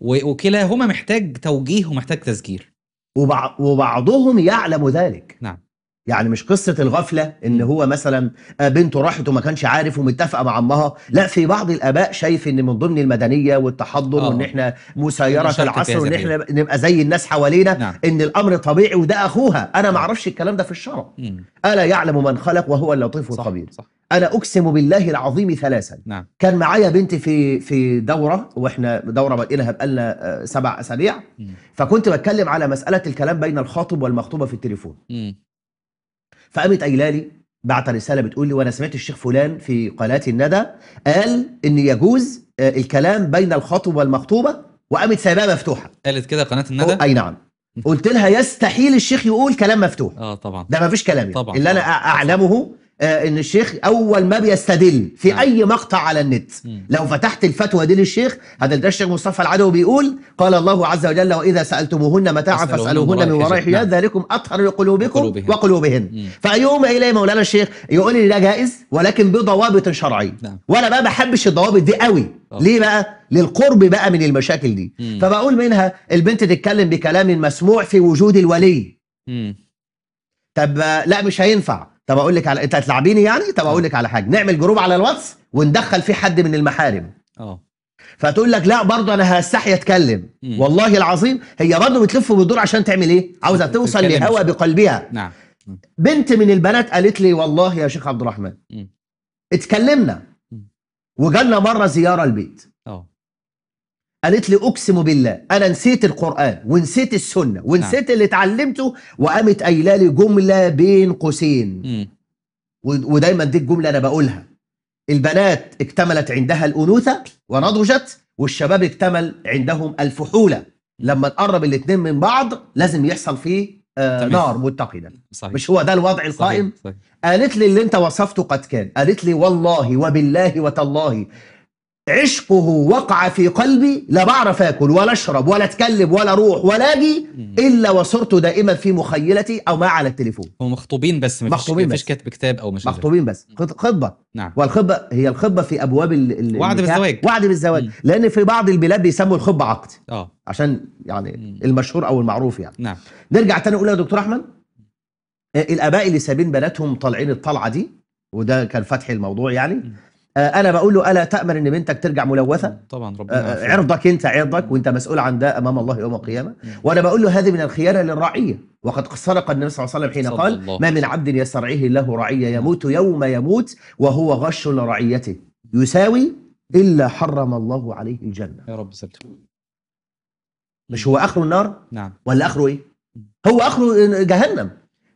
وكلاهما محتاج توجيه ومحتاج تذكير وبع... وبعضهم يعلم ذلك نعم يعني مش قصة الغفلة ان هو مثلا آه، بنته راحت وما كانش عارف ومتفقة مع امها لا في بعض الاباء شايف ان من ضمن المدنية والتحضر آه. وان احنا مسيرة العصر وان احنا نبقى زي الناس حوالينا نعم. ان الامر طبيعي وده اخوها انا ما نعم. اعرفش الكلام ده في الشرع الا يعلم من خلق وهو اللطيف الخبير صح. صح. انا اقسم بالله العظيم ثلاثا نعم. كان معايا بنتي في في دوره واحنا دوره بقينا بقالنا آه، سبع اسابيع مم. فكنت بتكلم على مساله الكلام بين الخاطب والمخطوبه في التليفون فقامت قايله لي بعت رساله بتقول لي وانا سمعت الشيخ فلان في قناه الندى قال ان يجوز آه، الكلام بين الخاطب والمخطوبه وقامت سايباها مفتوحه قالت كده قناه الندى اي نعم قلت لها يستحيل الشيخ يقول كلام مفتوح اه طبعا ده ما فيش كلام يعني. طبعا اللي انا اعلمه آه، ان الشيخ اول ما بيستدل في نعم. اي مقطع على النت مم. لو فتحت الفتوى دي للشيخ هذا الشيخ مصطفى العدو بيقول قال الله عز وجل واذا سالتموهن متاعا فاسالوهن من وراء حجاب ذلكم اطهر لقلوبكم وقلوبهن, وقلوبهن. فايهما الي مولانا الشيخ يقول لي ده جائز ولكن بضوابط شرعيه نعم. وانا بقى ما بحبش الضوابط دي قوي أوه. ليه بقى للقرب بقى من المشاكل دي مم. فبقول منها البنت تتكلم بكلام مسموع في وجود الولي مم. طب لا مش هينفع طب اقول لك على انت هتلعبيني يعني طب اقول آه. لك على حاجه نعمل جروب على الواتس وندخل فيه حد من المحارم اه فتقول لك لا برضه انا هستحي اتكلم مم. والله العظيم هي برضه بتلف وبتدور عشان تعمل ايه عاوزه توصل لهوى بقلبها نعم مم. بنت من البنات قالت لي والله يا شيخ عبد الرحمن مم. اتكلمنا وجالنا مره زياره البيت اه قالت لي اقسم بالله انا نسيت القران ونسيت السنه ونسيت نعم. اللي اتعلمته وقامت قايله لي جمله بين قوسين ودايما دي الجمله انا بقولها البنات اكتملت عندها الانوثه ونضجت والشباب اكتمل عندهم الفحوله لما نقرب الاثنين من بعض لازم يحصل فيه آه نار متقده صحيح. مش هو ده الوضع القائم صحيح. صحيح. قالت لي اللي انت وصفته قد كان قالت لي والله وبالله وتالله عشقه وقع في قلبي لا بعرف اكل ولا اشرب ولا اتكلم ولا اروح ولا اجي الا وصرت دائما في مخيلتي او ما على التليفون هم مخطوبين بس ما مخطوبين فيش كاتب كتاب او مش مخطوبين بس خطبه نعم والخطبه هي الخطبه في ابواب ال وعد بالزواج وعد بالزواج مم. لان في بعض البلاد بيسموا الخطبه عقد اه عشان يعني مم. المشهور او المعروف يعني نعم نرجع تاني اقول يا دكتور احمد آه، الاباء اللي سابين بناتهم طالعين الطلعه دي وده كان فتح الموضوع يعني مم. آه، انا بقول له الا تامر ان بنتك ترجع ملوثه طبعا ربنا آه، آه، عرضك انت عرضك وانت مسؤول عن ده امام الله يوم القيامه وانا بقول له هذه من الخيانه للرعيه وقد سرق النبي صلى الله عليه وسلم حين قال الله. ما من عبد يسترعيه الله رعيه يموت يوم يموت وهو غش لرعيته يساوي الا حرم الله عليه الجنه يا رب سبت مش هو اخره النار نعم ولا اخره ايه هو اخره جهنم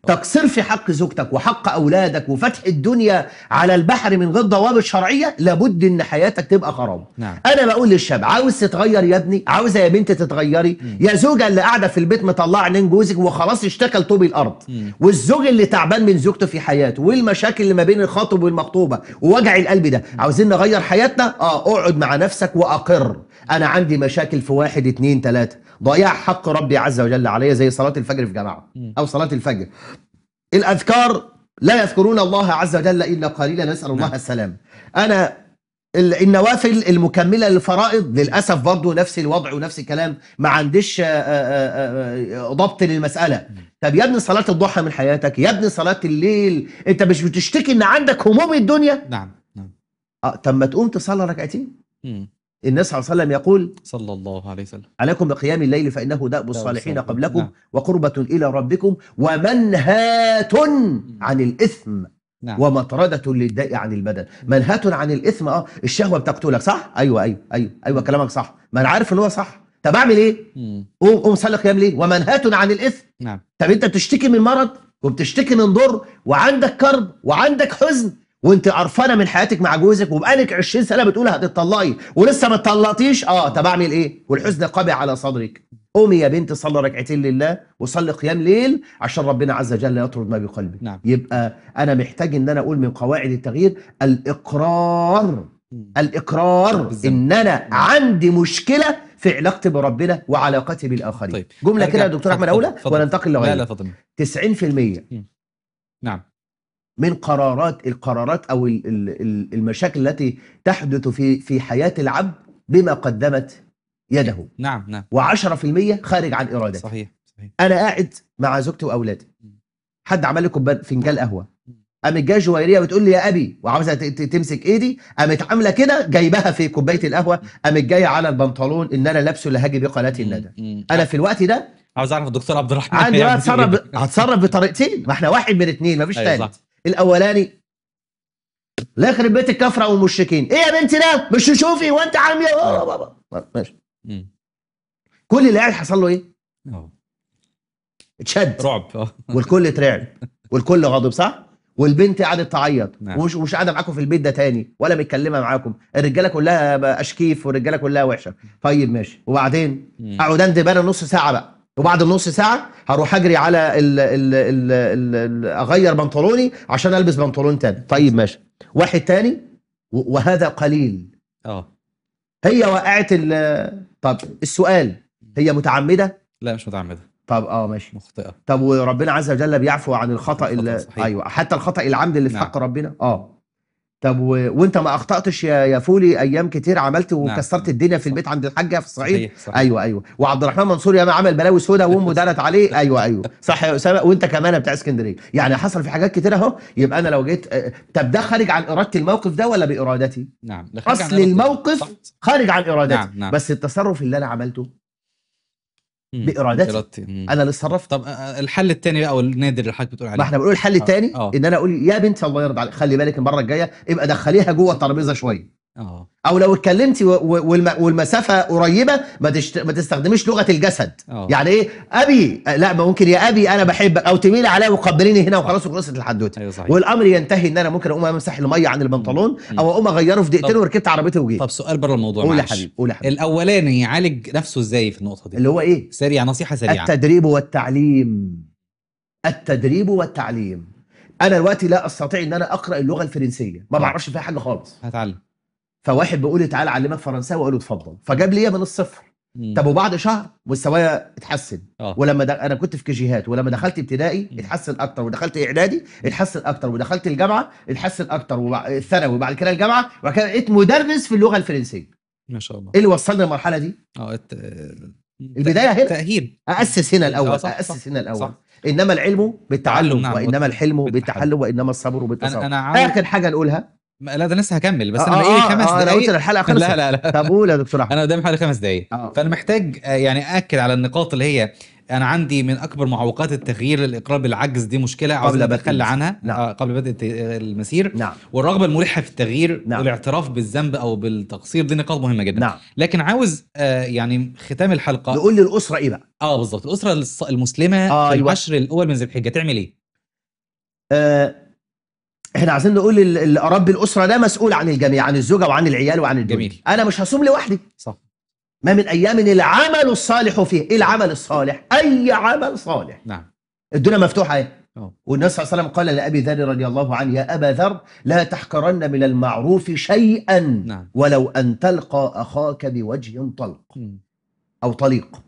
تقصير في حق زوجتك وحق اولادك وفتح الدنيا على البحر من غير ضوابط شرعيه لابد ان حياتك تبقى خراب نعم. انا بقول للشاب عاوز تتغير يا ابني عاوزه يا بنت تتغيري مم. يا زوجه اللي قاعده في البيت مطلعه عينين جوزك وخلاص اشتكل طوب الارض مم. والزوج اللي تعبان من زوجته في حياته والمشاكل اللي ما بين الخاطب والمخطوبه ووجع القلب ده عاوزين نغير حياتنا اه اقعد مع نفسك واقر انا عندي مشاكل في واحد اتنين تلاته ضياع حق ربي عز وجل عليا زي صلاه الفجر في جماعه او صلاه الفجر الأذكار لا يذكرون الله عز وجل إلا قليلا نسأل الله نعم. السلام أنا النوافل المكملة للفرائض للأسف برضه نفس الوضع ونفس الكلام ما عنديش آه، آه، آه، ضبط للمسألة طب يا ابني صلاة الضحى من حياتك يا ابني صلاة الليل انت مش بتشتكي ان عندك هموم الدنيا نعم نعم اه طب ما تقوم تصلي ركعتين النبي صلى الله عليه وسلم يقول صلى الله عليه وسلم عليكم بقيام الليل فإنه دأب الصالحين قبلكم نعم. وقربة إلى ربكم ومنهات عن الإثم نعم. ومطردة للداء عن البدن منهات عن الإثم اه الشهوة بتقتلك صح أيوة أيوة أيوة, أيوة كلامك صح ما أنا عارف إن هو صح طب أعمل إيه قوم قوم صلي قيام ليه ومنهات عن الإثم نعم. طب أنت بتشتكي من مرض وبتشتكي من ضر وعندك كرب وعندك حزن وانت قرفانه من حياتك مع جوزك وبقالك 20 سنه بتقول هتطلقي ولسه ما اتطلقتيش اه طب اعمل ايه؟ والحزن قابع على صدرك. قومي يا بنت صلي ركعتين لله وصلي قيام ليل عشان ربنا عز وجل يطرد ما بقلبك. نعم. يبقى انا محتاج ان انا اقول من قواعد التغيير الاقرار الاقرار بالزبط. ان انا نعم. عندي مشكله في علاقتي بربنا وعلاقتي بالاخرين. طيب. جمله كده يا دكتور احمد اولى وننتقل لغيرها. لا لا فاطمه 90% مم. نعم من قرارات القرارات او المشاكل التي تحدث في في حياه العبد بما قدمت يده نعم نعم و10% خارج عن ارادته صحيح صحيح انا قاعد مع زوجتي واولادي حد عمل لي كوبايه فنجان قهوه قامت جايه جويريه بتقول لي يا ابي وعاوزه تمسك ايدي قامت عامله كده جايبها في كوبايه القهوه قامت جايه على البنطلون ان انا لابسه لهاجي بقناه الندى انا في الوقت ده عاوز اعرف الدكتور عبد الرحمن عندي هتصرف إيه؟ هتصرف بطريقتين ما احنا واحد من اثنين ما أيوة تاني الاولاني لا يخرب بيت الكفره والمشركين ايه يا بنتي ده مش تشوفي وانت عامية ايه بابا ماشي كل اللي قاعد حصل له ايه اتشد رعب والكل اترعب والكل غاضب صح والبنت قعدت تعيط نعم. ومش مش قاعده معاكم في البيت ده تاني ولا متكلمه معاكم الرجاله كلها اشكيف والرجاله كلها وحشه طيب ماشي وبعدين اقعد اندب نص ساعه بقى وبعد النص ساعه هروح اجري على ال ال ال الـ اغير بنطلوني عشان البس بنطلون تاني طيب ماشي واحد تاني وهذا قليل اه هي وقعت ال طب السؤال هي متعمده لا مش متعمده طب اه ماشي مخطئه طب وربنا عز وجل بيعفو عن الخطا, الخطأ اللي... ايوه حتى الخطا العمد اللي في نعم. حق ربنا اه طب و... وانت ما اخطاتش يا يا فولي ايام كتير عملت نعم. وكسرت نعم. الدنيا في البيت عند الحاجه في الصعيد صحيح. ايوه ايوه وعبد الرحمن منصور ياما عمل بلاوي سودا وامه <laughs> دارت عليه ايوه ايوه صح يا اسامه وانت كمان بتاع اسكندريه يعني حصل في حاجات كتير اهو يبقى انا لو جيت طب ده خارج عن اراده الموقف ده ولا بارادتي نعم اصل الموقف خارج عن ارادتي نعم. نعم. بس التصرف اللي انا عملته بارادتي انا اللي اتصرفت طب آه، آه، الحل الثاني او النادر اللي حضرتك بتقول عليه ما احنا بنقول الحل آه. الثاني ان انا اقول يا بنتي الله يرضى عليك خلي بالك المره الجايه ابقى دخليها جوه الترابيزه شويه آه. او لو اتكلمتي والمسافه قريبه ما, تشت... ما تستخدميش لغه الجسد أوه. يعني ايه ابي لا ممكن يا ابي انا بحبك او تميل عليا وقبليني هنا وخلاص خلصت الحدوته أيوة صحيح. والامر ينتهي ان انا ممكن اقوم امسح الميه عن البنطلون او اقوم اغيره في دقيقتين وركبت عربيتي وجيت طب سؤال بره الموضوع قول يا حبيبي قول يا حبيبي الاولاني يعالج نفسه ازاي في النقطه دي اللي هو ايه سريع نصيحه سريعه التدريب والتعليم التدريب والتعليم انا دلوقتي لا استطيع ان انا اقرا اللغه الفرنسيه ما آه. بعرفش فيها حاجه خالص هتعلم فواحد بيقول لي تعالى اعلمك فرنساوي اقول له اتفضل فجاب لي من الصفر مم. طب وبعد شهر مستوايا اتحسن أوه. ولما دخ... انا كنت في كيجيهات ولما دخلت ابتدائي اتحسن اكتر ودخلت اعدادي اتحسن اكتر ودخلت الجامعه اتحسن اكتر وثانوي وبعد كده الجامعه وبعد كده بقيت مدرس في اللغه الفرنسيه ما شاء الله ايه اللي وصلنا للمرحله دي؟ اه الت... البدايه هنا تاهيل اسس هنا الاول آه، صح اسس صح هنا الاول صح. انما العلم بالتعلم نعم. وانما الحلم بالتحلم وانما الصبر بالتصبر انا, أنا عايز... اخر حاجه نقولها لا ده لسه هكمل بس آه،, آه،, آه انا باقي لي خمس آه دقائق الحلقه خلصت لا لا لا طب قول يا دكتور احمد انا قدامي حوالي خمس دقائق آه. فانا محتاج آه، يعني اكد على النقاط اللي هي انا عندي من اكبر معوقات التغيير الاقرار بالعجز دي مشكله عاوز اتخلى عنها نعم. قبل بدء المسير نعم. والرغبه الملحه في التغيير نعم. والاعتراف بالذنب او بالتقصير دي نقاط مهمه جدا نعم. لكن عاوز يعني ختام الحلقه نقول للاسره ايه بقى اه بالظبط الاسره المسلمه آه في أيوة. العشر الاول من ذي الحجه تعمل ايه آه احنا عايزين نقول اللي رب الاسره ده مسؤول عن الجميع عن الزوجه وعن العيال وعن الجميع انا مش هصوم لوحدي صح ما من ايام العمل الصالح فيه ايه العمل الصالح اي عمل صالح نعم الدنيا مفتوحه ايه والنبي صلى الله عليه وسلم قال لابي ذر رضي الله عنه يا ابا ذر لا تحقرن من المعروف شيئا نعم. ولو ان تلقى اخاك بوجه طلق م. او طليق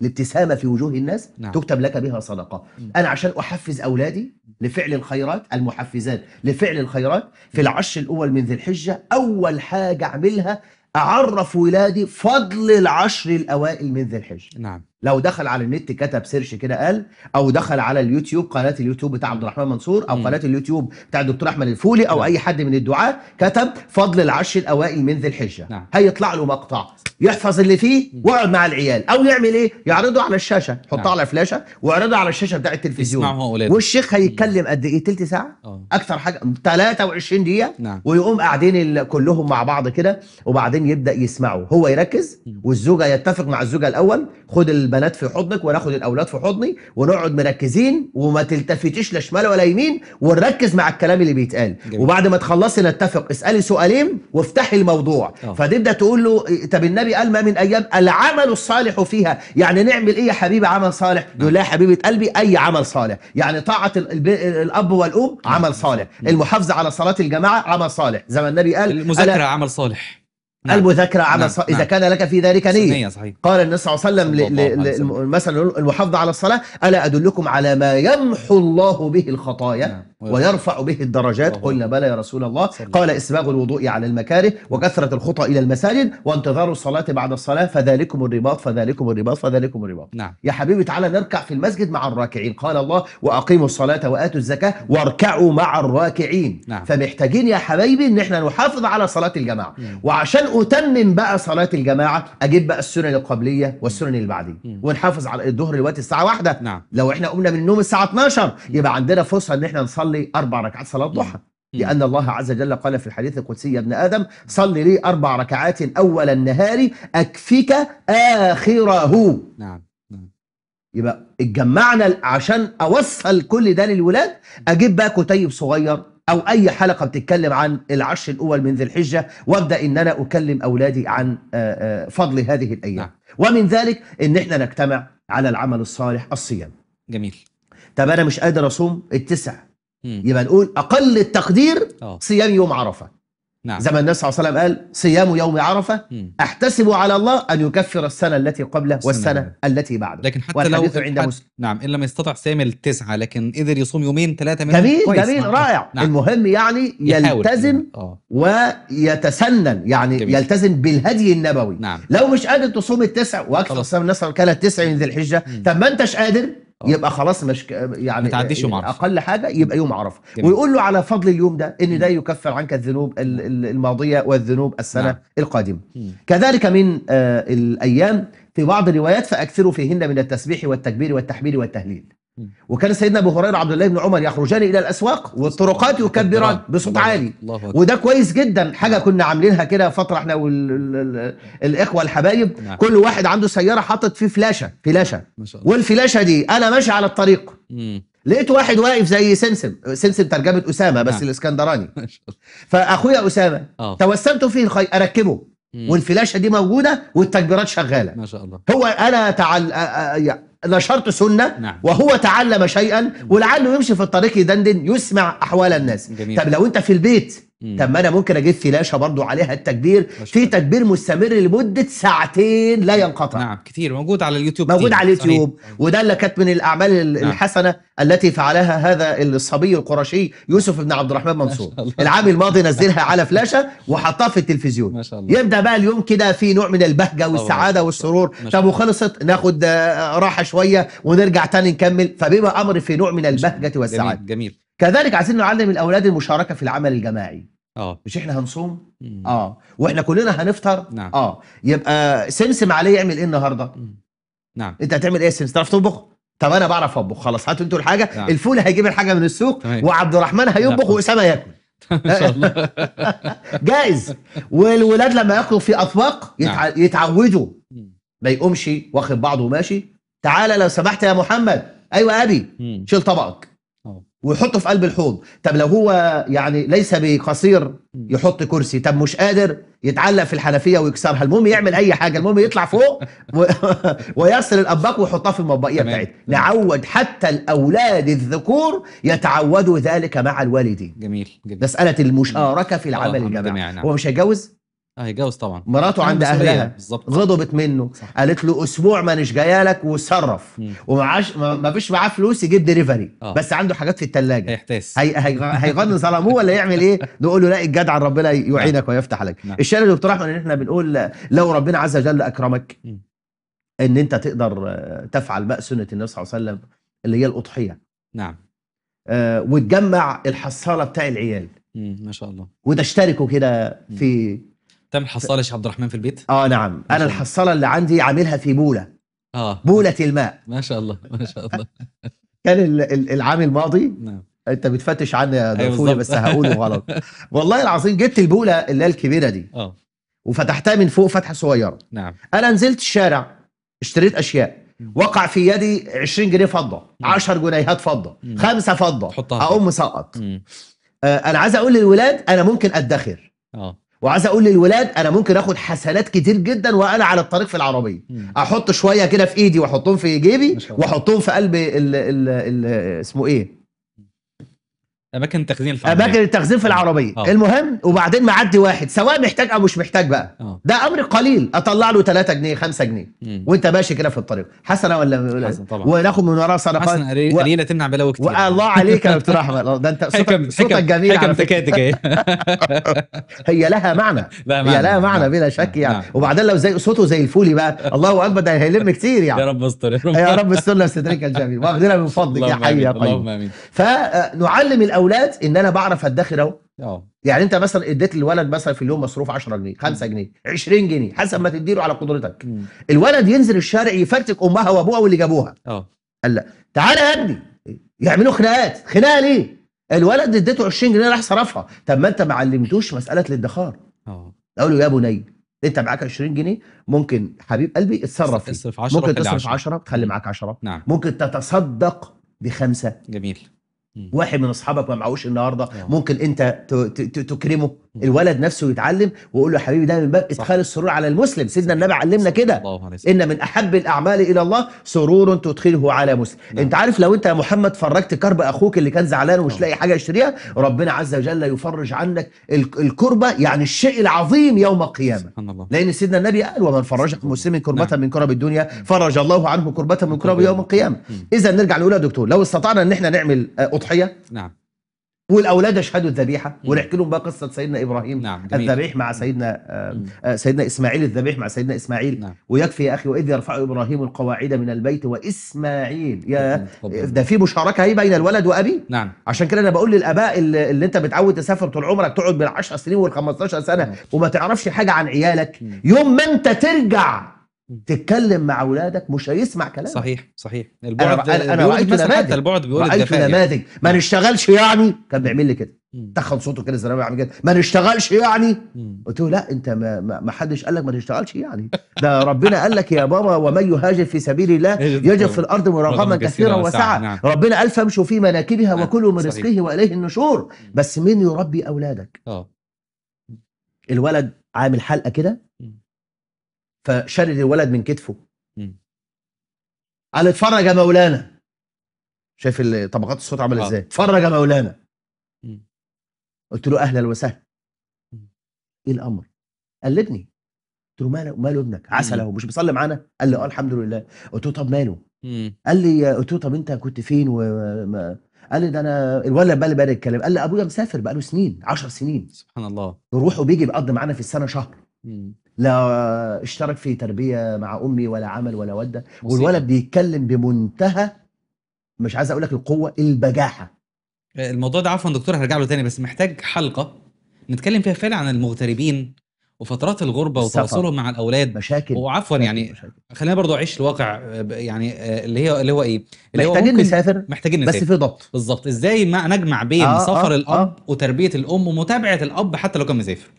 الابتسامه في وجوه الناس نعم. تكتب لك بها صدقه مم. انا عشان احفز اولادي لفعل الخيرات المحفزات لفعل الخيرات في العشر الاول من ذي الحجه اول حاجه اعملها اعرف ولادي فضل العشر الاوائل من ذي الحجه نعم لو دخل على النت كتب سيرش كده قال او دخل على اليوتيوب قناه اليوتيوب بتاع عبد الرحمن منصور او قناه اليوتيوب بتاع الدكتور احمد الفولي او نعم. اي حد من الدعاه كتب فضل العشر الاوائل من ذي الحجه نعم. هيطلع له مقطع يحفظ اللي فيه واقعد مع العيال او يعمل ايه يعرضه على الشاشه حطه نعم. على فلاشه ويعرضه على الشاشه بتاع التلفزيون والشيخ هيتكلم قد ايه تلت ساعه اه. اكثر حاجه 23 دقيقه نعم. ويقوم قاعدين كلهم مع بعض كده وبعدين يبدا يسمعوا هو يركز والزوجه يتفق مع الزوجه الاول خد البنات في حضنك وناخد الاولاد في حضني ونقعد مركزين وما تلتفتيش لا شمال ولا يمين ونركز مع الكلام اللي بيتقال جميل. وبعد ما تخلصي نتفق اسالي سؤالين وافتحي الموضوع آه. فتبدا تقول له طب النبي قال ما من ايام العمل الصالح فيها يعني نعمل ايه يا حبيبي عمل صالح آه. يقول لها حبيبه قلبي اي عمل صالح يعني طاعه الاب والام عمل آه. صالح المحافظه على صلاه الجماعه عمل صالح زي ما النبي قال المذاكره عمل صالح نعم. المذاكرة على نعم. إذا نعم. كان لك في ذلك نية, نية صحيح. قال النبي صلى الله عليه وسلم مثلا المحافظة على الصلاة ألا أدلكم على ما يمحو الله به الخطايا نعم. ويرفع به الدرجات قلنا بلى يا رسول الله صلح. قال إسباغ الوضوء على المكاره وكثرة الخطى إلى المساجد وانتظار الصلاة بعد الصلاة فذلكم الرباط فذلكم الرباط فذلكم الرباط نعم. يا حبيبي تعالى نركع في المسجد مع الراكعين قال الله وأقيموا الصلاة وآتوا الزكاة واركعوا مع الراكعين نعم. فمحتاجين يا حبايبي إن احنا نحافظ على صلاة الجماعة نعم. وعشان اتمم بقى صلاه الجماعه اجيب بقى السنن القبليه والسنن اللي بعديه ونحافظ على الظهر دلوقتي الساعه واحدة نعم لو احنا قمنا من النوم الساعه 12 يبقى عندنا فرصه ان احنا نصلي اربع ركعات صلاه الضحى لأن الله عز وجل قال في الحديث القدسي يا ابن آدم صلي لي أربع ركعات أول النهار أكفيك آخره نعم, نعم. يبقى اتجمعنا عشان اوصل كل ده للولاد اجيب بقى كتيب صغير أو أي حلقة بتتكلم عن العشر الأول من ذي الحجة وأبدأ إن أنا أكلم أولادي عن آه، آه، فضل هذه الأيام نعم. ومن ذلك إن إحنا نجتمع على العمل الصالح الصيام جميل طب أنا مش قادر أصوم التسع يبقى نقول أقل التقدير آه. صيام يوم عرفة نعم. زي ما النبي صلى الله عليه وسلم قال صيام يوم عرفه م. احتسب على الله ان يكفر السنه التي قبله والسنه السنة. التي بعده لكن حتى لو عند حد... مسلم نعم ان لم يستطع صيام التسعه لكن قدر يصوم يومين ثلاثه منهم جميل جميل نعم. رائع نعم. المهم يعني يلتزم آه. ويتسنن يعني جميل. يلتزم بالهدي النبوي نعم. لو مش قادر تصوم التسع واكثر صيام الناس كانت تسع من ذي الحجه طب ما انتش قادر أوه. يبقى خلاص مش يعني تعديش يوم عرفه اقل حاجه يبقى يوم عرفه ويقول له على فضل اليوم ده ان ده يكفر عنك الذنوب الماضيه والذنوب السنه نعم. القادمه كذلك من آه، الايام في بعض الروايات فأكثروا فيهن من التسبيح والتكبير والتحميل والتهليل وكان سيدنا ابو هريره عبد الله بن عمر يخرجان الى الاسواق والطرقات يكبران بصوت عالي وده كويس جدا حاجه نعم. كنا عاملينها كده فتره احنا والاخوه الحبايب نعم. كل واحد عنده سياره حاطط فيه فلاشه فلاشه والفلاشه دي انا ماشي على الطريق لقيت واحد واقف زي سمسم سمسم ترجمه اسامه بس نعم. الاسكندراني <laughs> فاخويا اسامه آه. توسمت فيه اركبه والفلاشه دي موجوده والتكبيرات شغاله ما شاء الله هو انا تعل... نشرت سنه نعم. وهو تعلم شيئا ولعله يمشي في الطريق يدندن يسمع احوال الناس جميل. طب لو انت في البيت طب ما انا ممكن اجيب فلاشه برضو عليها التكبير في تكبير مستمر لمده ساعتين لا ينقطع نعم كثير موجود على اليوتيوب موجود على اليوتيوب صحيح. وده اللي كانت من الاعمال نعم. الحسنه التي فعلها هذا الصبي القرشي يوسف بن عبد الرحمن منصور العام الماضي نزلها على فلاشه وحطها في التلفزيون ما شاء الله. يبدا بقى اليوم كده في نوع من البهجه والسعاده والسرور طب وخلصت ناخد آه، راحه شويه ونرجع تاني نكمل فبيبقى امر في نوع من البهجه والسعاده جميل, جميل. كذلك عايزين نعلم الاولاد المشاركه في العمل الجماعي اه مش احنا هنصوم مم. اه واحنا كلنا هنفطر نعم. اه يبقى سمسم عليه يعمل ايه النهارده مم. نعم انت هتعمل ايه سمسم تعرف تطبخ طب انا بعرف اطبخ خلاص هاتوا انتوا الحاجه نعم. الفول هيجيب الحاجه من السوق طيب. وعبد الرحمن هيطبخ نعم. واسامه ياكل <laughs> ان شاء الله <laughs> جائز والولاد لما ياكلوا في اطباق نعم. يتع... نعم. يتعودوا ما يقومش واخد بعضه وماشي تعالى لو سمحت يا محمد ايوه ابي شيل طبقك ويحطه في قلب الحوض طب لو هو يعني ليس بقصير يحط كرسي طب مش قادر يتعلق في الحنفيه ويكسرها المهم يعمل اي حاجه المهم يطلع فوق و... <laughs> ويصل الاباق ويحطها في المطبقيه بتاعت نعود حتى الاولاد الذكور يتعودوا ذلك مع الوالدين جميل جدا مساله المشاركه في العمل الجماعي نعم. هو مش هيتجوز اه يتجوز طبعا مراته عند اهلها بالظبط غضبت منه صح. قالت له اسبوع مانيش جايه لك وصرف ومعاش ما فيش معاه فلوس يجيب دليفري اه. بس عنده حاجات في الثلاجه هيحتاس هيغني ظلموه ولا يعمل ايه نقول له لا الجدع ربنا يعينك نعم. ويفتح عليك نعم. الشيء اللي احمد ان احنا بنقول لو ربنا عز وجل اكرمك م. ان انت تقدر آه، تفعل بقى سنه النبي صلى الله عليه وسلم اللي هي الاضحيه نعم آه وتجمع الحصاله بتاع العيال ما شاء الله وتشتركوا كده في تم الحصاله يا عبد الرحمن في البيت اه نعم انا الحصاله اللي عندي عاملها في بوله اه بوله الماء ما شاء الله ما شاء الله <laughs> كان العام الماضي نعم انت بتفتش عني يا دافوري بس هقوله غلط <laughs> والله العظيم جبت البوله اللي هي الكبيره دي اه وفتحتها من فوق فتحه صغيره نعم انا نزلت الشارع اشتريت اشياء وقع في يدي 20 جنيه فضه 10 جنيهات فضه خمسه فضه اقوم مسقط آه، انا عايز اقول للولاد انا ممكن ادخر اه وعايز اقول للولاد انا ممكن اخد حسنات كتير جدا وانا على الطريق في العربيه احط شويه كده في ايدي واحطهم في جيبي واحطهم في قلب اسمه ايه اماكن التخزين في آه. العربيه اماكن التخزين في العربيه أوه. المهم وبعدين معدي واحد سواء محتاج او مش محتاج بقى أوه. ده امر قليل اطلع له 3 جنيه 5 جنيه مم. وانت ماشي كده في الطريق حسنه ولا حسن طبعا وناخد من وراها صدقات حسنه قليله قليل تمنع بلاوي كتير الله عليك يا دكتور احمد ده انت صوتك, صوتك جميل حكم تكاتك إيه؟ <laughs> هي لها معنى هي لها معنى نعم. بلا شك نعم. يعني وبعدين لو زي صوته زي الفولي بقى <laughs> الله اكبر ده هيلم كتير يعني يا رب استر يا رب استرنا استدراك الجميل واخدنا من فضلك يا حي يا طيب فنعلم الاولاد الاولاد ان انا بعرف ادخر اهو اه يعني انت مثلا اديت للولد مثلا في اليوم مصروف 10 جنيه 5 جنيه 20 جنيه حسب ما تديله على قدرتك م. الولد ينزل الشارع يفرتك امها وابوها واللي جابوها اه قال لا تعالى يا ابني يعملوا خناقات خناقه ليه الولد اديته 20 جنيه راح صرفها طب ما انت ما علمتوش مساله الادخار اه اقول له يا بني انت معاك 20 جنيه ممكن حبيب قلبي اتصرف فيه تصرف 10 ممكن تصرف 10 خلي معاك 10 نعم ممكن تتصدق بخمسه جميل واحد من اصحابك ما معهوش النهارده آه. ممكن انت تكرمه الولد نفسه يتعلم ويقول له يا حبيبي ده من باب ادخال السرور على المسلم سيدنا النبي علمنا كده ان من احب الاعمال الى الله سرور تدخله على مسلم نعم. انت عارف لو انت يا محمد فرجت كرب اخوك اللي كان زعلان ومش نعم. لاقي حاجه يشتريها ربنا عز وجل يفرج عنك الكربه يعني الشيء العظيم يوم القيامه سبحان الله. لان سيدنا النبي قال ومن فرج مسلم كربه نعم. من كرب الدنيا فرج الله عنه كربه من كرب يوم القيامه اذا نرجع نقول يا دكتور لو استطعنا ان احنا نعمل آه، اضحيه نعم والاولاد اشهدوا الذبيحه ونحكي لهم بقى قصه سيدنا ابراهيم نعم جميل. الذبيح مع سيدنا آه،, آه سيدنا اسماعيل الذبيح مع سيدنا اسماعيل نعم. ويكفي يا اخي واذ يرفع ابراهيم القواعد من البيت واسماعيل يا ده في مشاركه هي بين الولد وابي نعم عشان كده انا بقول للاباء اللي, اللي انت متعود تسافر طول عمرك تقعد بال10 سنين وال15 سنه نعم. وما تعرفش حاجه عن عيالك نعم. يوم ما انت ترجع تتكلم مع اولادك مش هيسمع كلامك صحيح صحيح البعد انا, أنا رايت نماذج البعد بيقول رايت يعني. نماذج يعني. ما نشتغلش يعني كان بيعمل لي كده دخل صوته كده زي ما بيعمل كده ما نشتغلش يعني قلت له لا انت ما, ما حدش قال لك ما تشتغلش يعني ده ربنا قال لك يا بابا ومن يهاجر في سبيل الله يجد في الارض مراغما كثيرا وسعا نعم. ربنا قال فامشوا في مناكبها نعم. وكلوا من صحيح. رزقه واليه النشور بس مين يربي اولادك اه الولد عامل حلقه كده فشال الولد من كتفه قال اتفرج يا مولانا شايف طبقات الصوت عامله آه. ازاي اتفرج يا مولانا قلت له اهلا وسهلا ايه الامر قلدني قلت له ماله ماله ابنك عسل اهو مش بيصلي معانا قال لي اه الحمد لله قلت له طب ماله قال لي قلت له طب انت كنت فين وما قال لي ده انا الولد بقى اللي بدا يتكلم قال لي ابويا مسافر بقى له سنين 10 سنين سبحان الله يروح وبيجي بيقضي معانا في السنه شهر لا اشترك في تربيه مع امي ولا عمل ولا وده والولد بيتكلم بمنتهى مش عايز اقول لك القوه البجاحه الموضوع ده عفوا دكتور هرجع له تاني بس محتاج حلقه نتكلم فيها فعلا عن المغتربين وفترات الغربه وتواصلهم مع الاولاد مشاكل وعفوا يعني مشاكل. خلينا برضو اعيش الواقع يعني آه، اللي هي اللي هو ايه اللي محتاجين نسافر محتاجين نسافر بس في ضبط بالظبط ازاي ما نجمع بين آه, آه، سفر آه الاب آه. وتربيه الام ومتابعه الاب حتى لو كان مسافر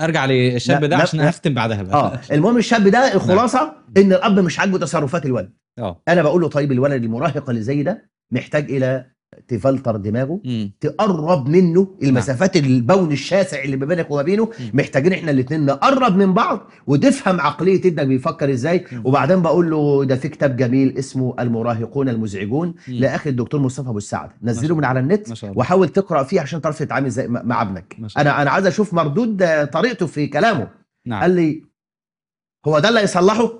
ارجع للشاب ده عشان اختم بعدها بقى اه المهم الشاب ده الخلاصه نعم. لا. ان الاب مش عاجبه تصرفات الولد اه انا بقول له طيب الولد المراهق اللي زي ده محتاج الى تفلتر دماغه مم. تقرب منه المسافات مم. نعم. البون الشاسع اللي ما بينك وما بينه محتاجين احنا الاثنين نقرب من بعض وتفهم عقليه ابنك بيفكر ازاي مم. وبعدين بقول له ده في كتاب جميل اسمه المراهقون المزعجون لاخي الدكتور مصطفى ابو السعد نزله من على النت وحاول تقرا فيه عشان تعرف تتعامل ازاي مع ابنك انا انا عايز اشوف مردود طريقته في كلامه نعم. قال لي هو ده اللي هيصلحه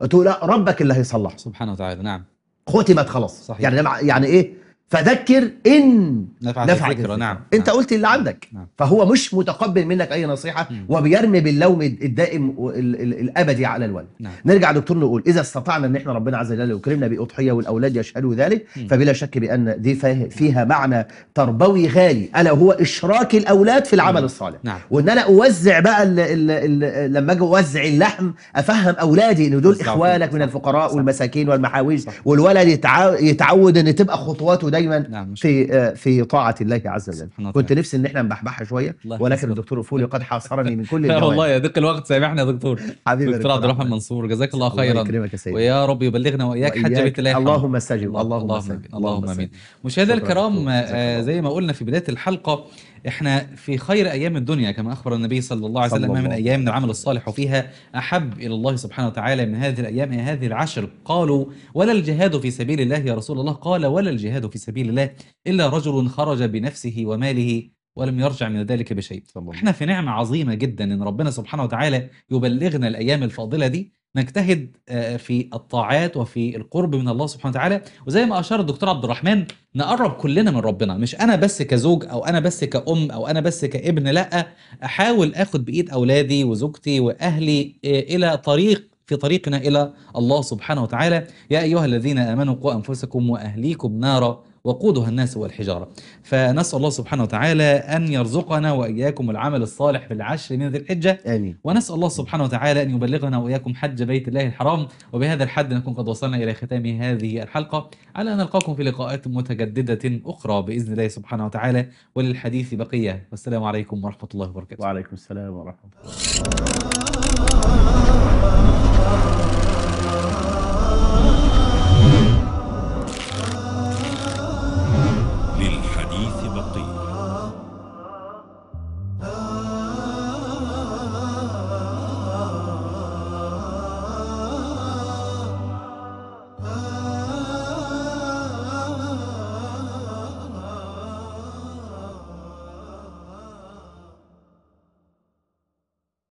قلت له لا ربك اللي هيصلحه سبحانه وتعالى نعم ختمت خلاص صحيح. يعني يعني ايه فذكر ان نفعت, نفعت الذكرى نعم. نعم انت نعم. قلت اللي عندك نعم. فهو مش متقبل منك اي نصيحه مم. وبيرمي باللوم الدائم الابدي على الولد نعم. نرجع دكتور نقول اذا استطعنا ان احنا ربنا عز وجل يكرمنا باضحيه والاولاد يشهدوا ذلك مم. فبلا شك بان دي فيها معنى تربوي غالي الا هو اشراك الاولاد في العمل مم. الصالح نعم. وان انا اوزع بقى الـ الـ الـ لما اجي اوزع اللحم افهم اولادي ان دول اخوانك من الفقراء والمساكين والمحاويج والولد يتعود ان تبقى خطواته دايما دايما نعم في آه في طاعه الله عز وجل كنت نفسي ان احنا نبحبحها شويه ولكن الدكتور فولي قد حاصرني من كل <laughs> الجوانب والله يضيق الوقت سامحنا يا دكتور حبيبي دكتور عبد الرحمن منصور جزاك الله خيرا ويا رب يبلغنا واياك حجه بيت الله اللهم استجب اللهم استجب اللهم امين مشاهدينا الكرام آه، زي ما قلنا في بدايه الحلقه احنا في خير ايام الدنيا كما اخبر النبي صلى الله عليه وسلم من ايام العمل الصالح وفيها احب الى الله سبحانه وتعالى من هذه الايام هي هذه العشر قالوا ولا الجهاد في سبيل الله يا رسول الله قال ولا الجهاد في سبيل الله الا رجل خرج بنفسه وماله ولم يرجع من ذلك بشيء احنا في نعمه عظيمه جدا ان ربنا سبحانه وتعالى يبلغنا الايام الفاضله دي نجتهد آه، في الطاعات وفي القرب من الله سبحانه وتعالى وزي ما اشار الدكتور عبد الرحمن نقرب كلنا من ربنا مش انا بس كزوج او انا بس كأم او انا بس كابن لا احاول اخد بايد اولادي وزوجتي واهلي آه، الى طريق في طريقنا الى الله سبحانه وتعالى يا ايها الذين امنوا قوا انفسكم واهليكم نارا وقودها الناس والحجارة فنسأل الله سبحانه وتعالى أن يرزقنا وإياكم العمل الصالح في العشر من ذي الحجة آمين. ونسأل الله سبحانه وتعالى أن يبلغنا وإياكم حج بيت الله الحرام وبهذا الحد نكون قد وصلنا إلى ختام هذه الحلقة على أن نلقاكم في لقاءات متجددة أخرى بإذن الله سبحانه وتعالى وللحديث بقية والسلام عليكم ورحمة الله وبركاته وعليكم السلام ورحمة الله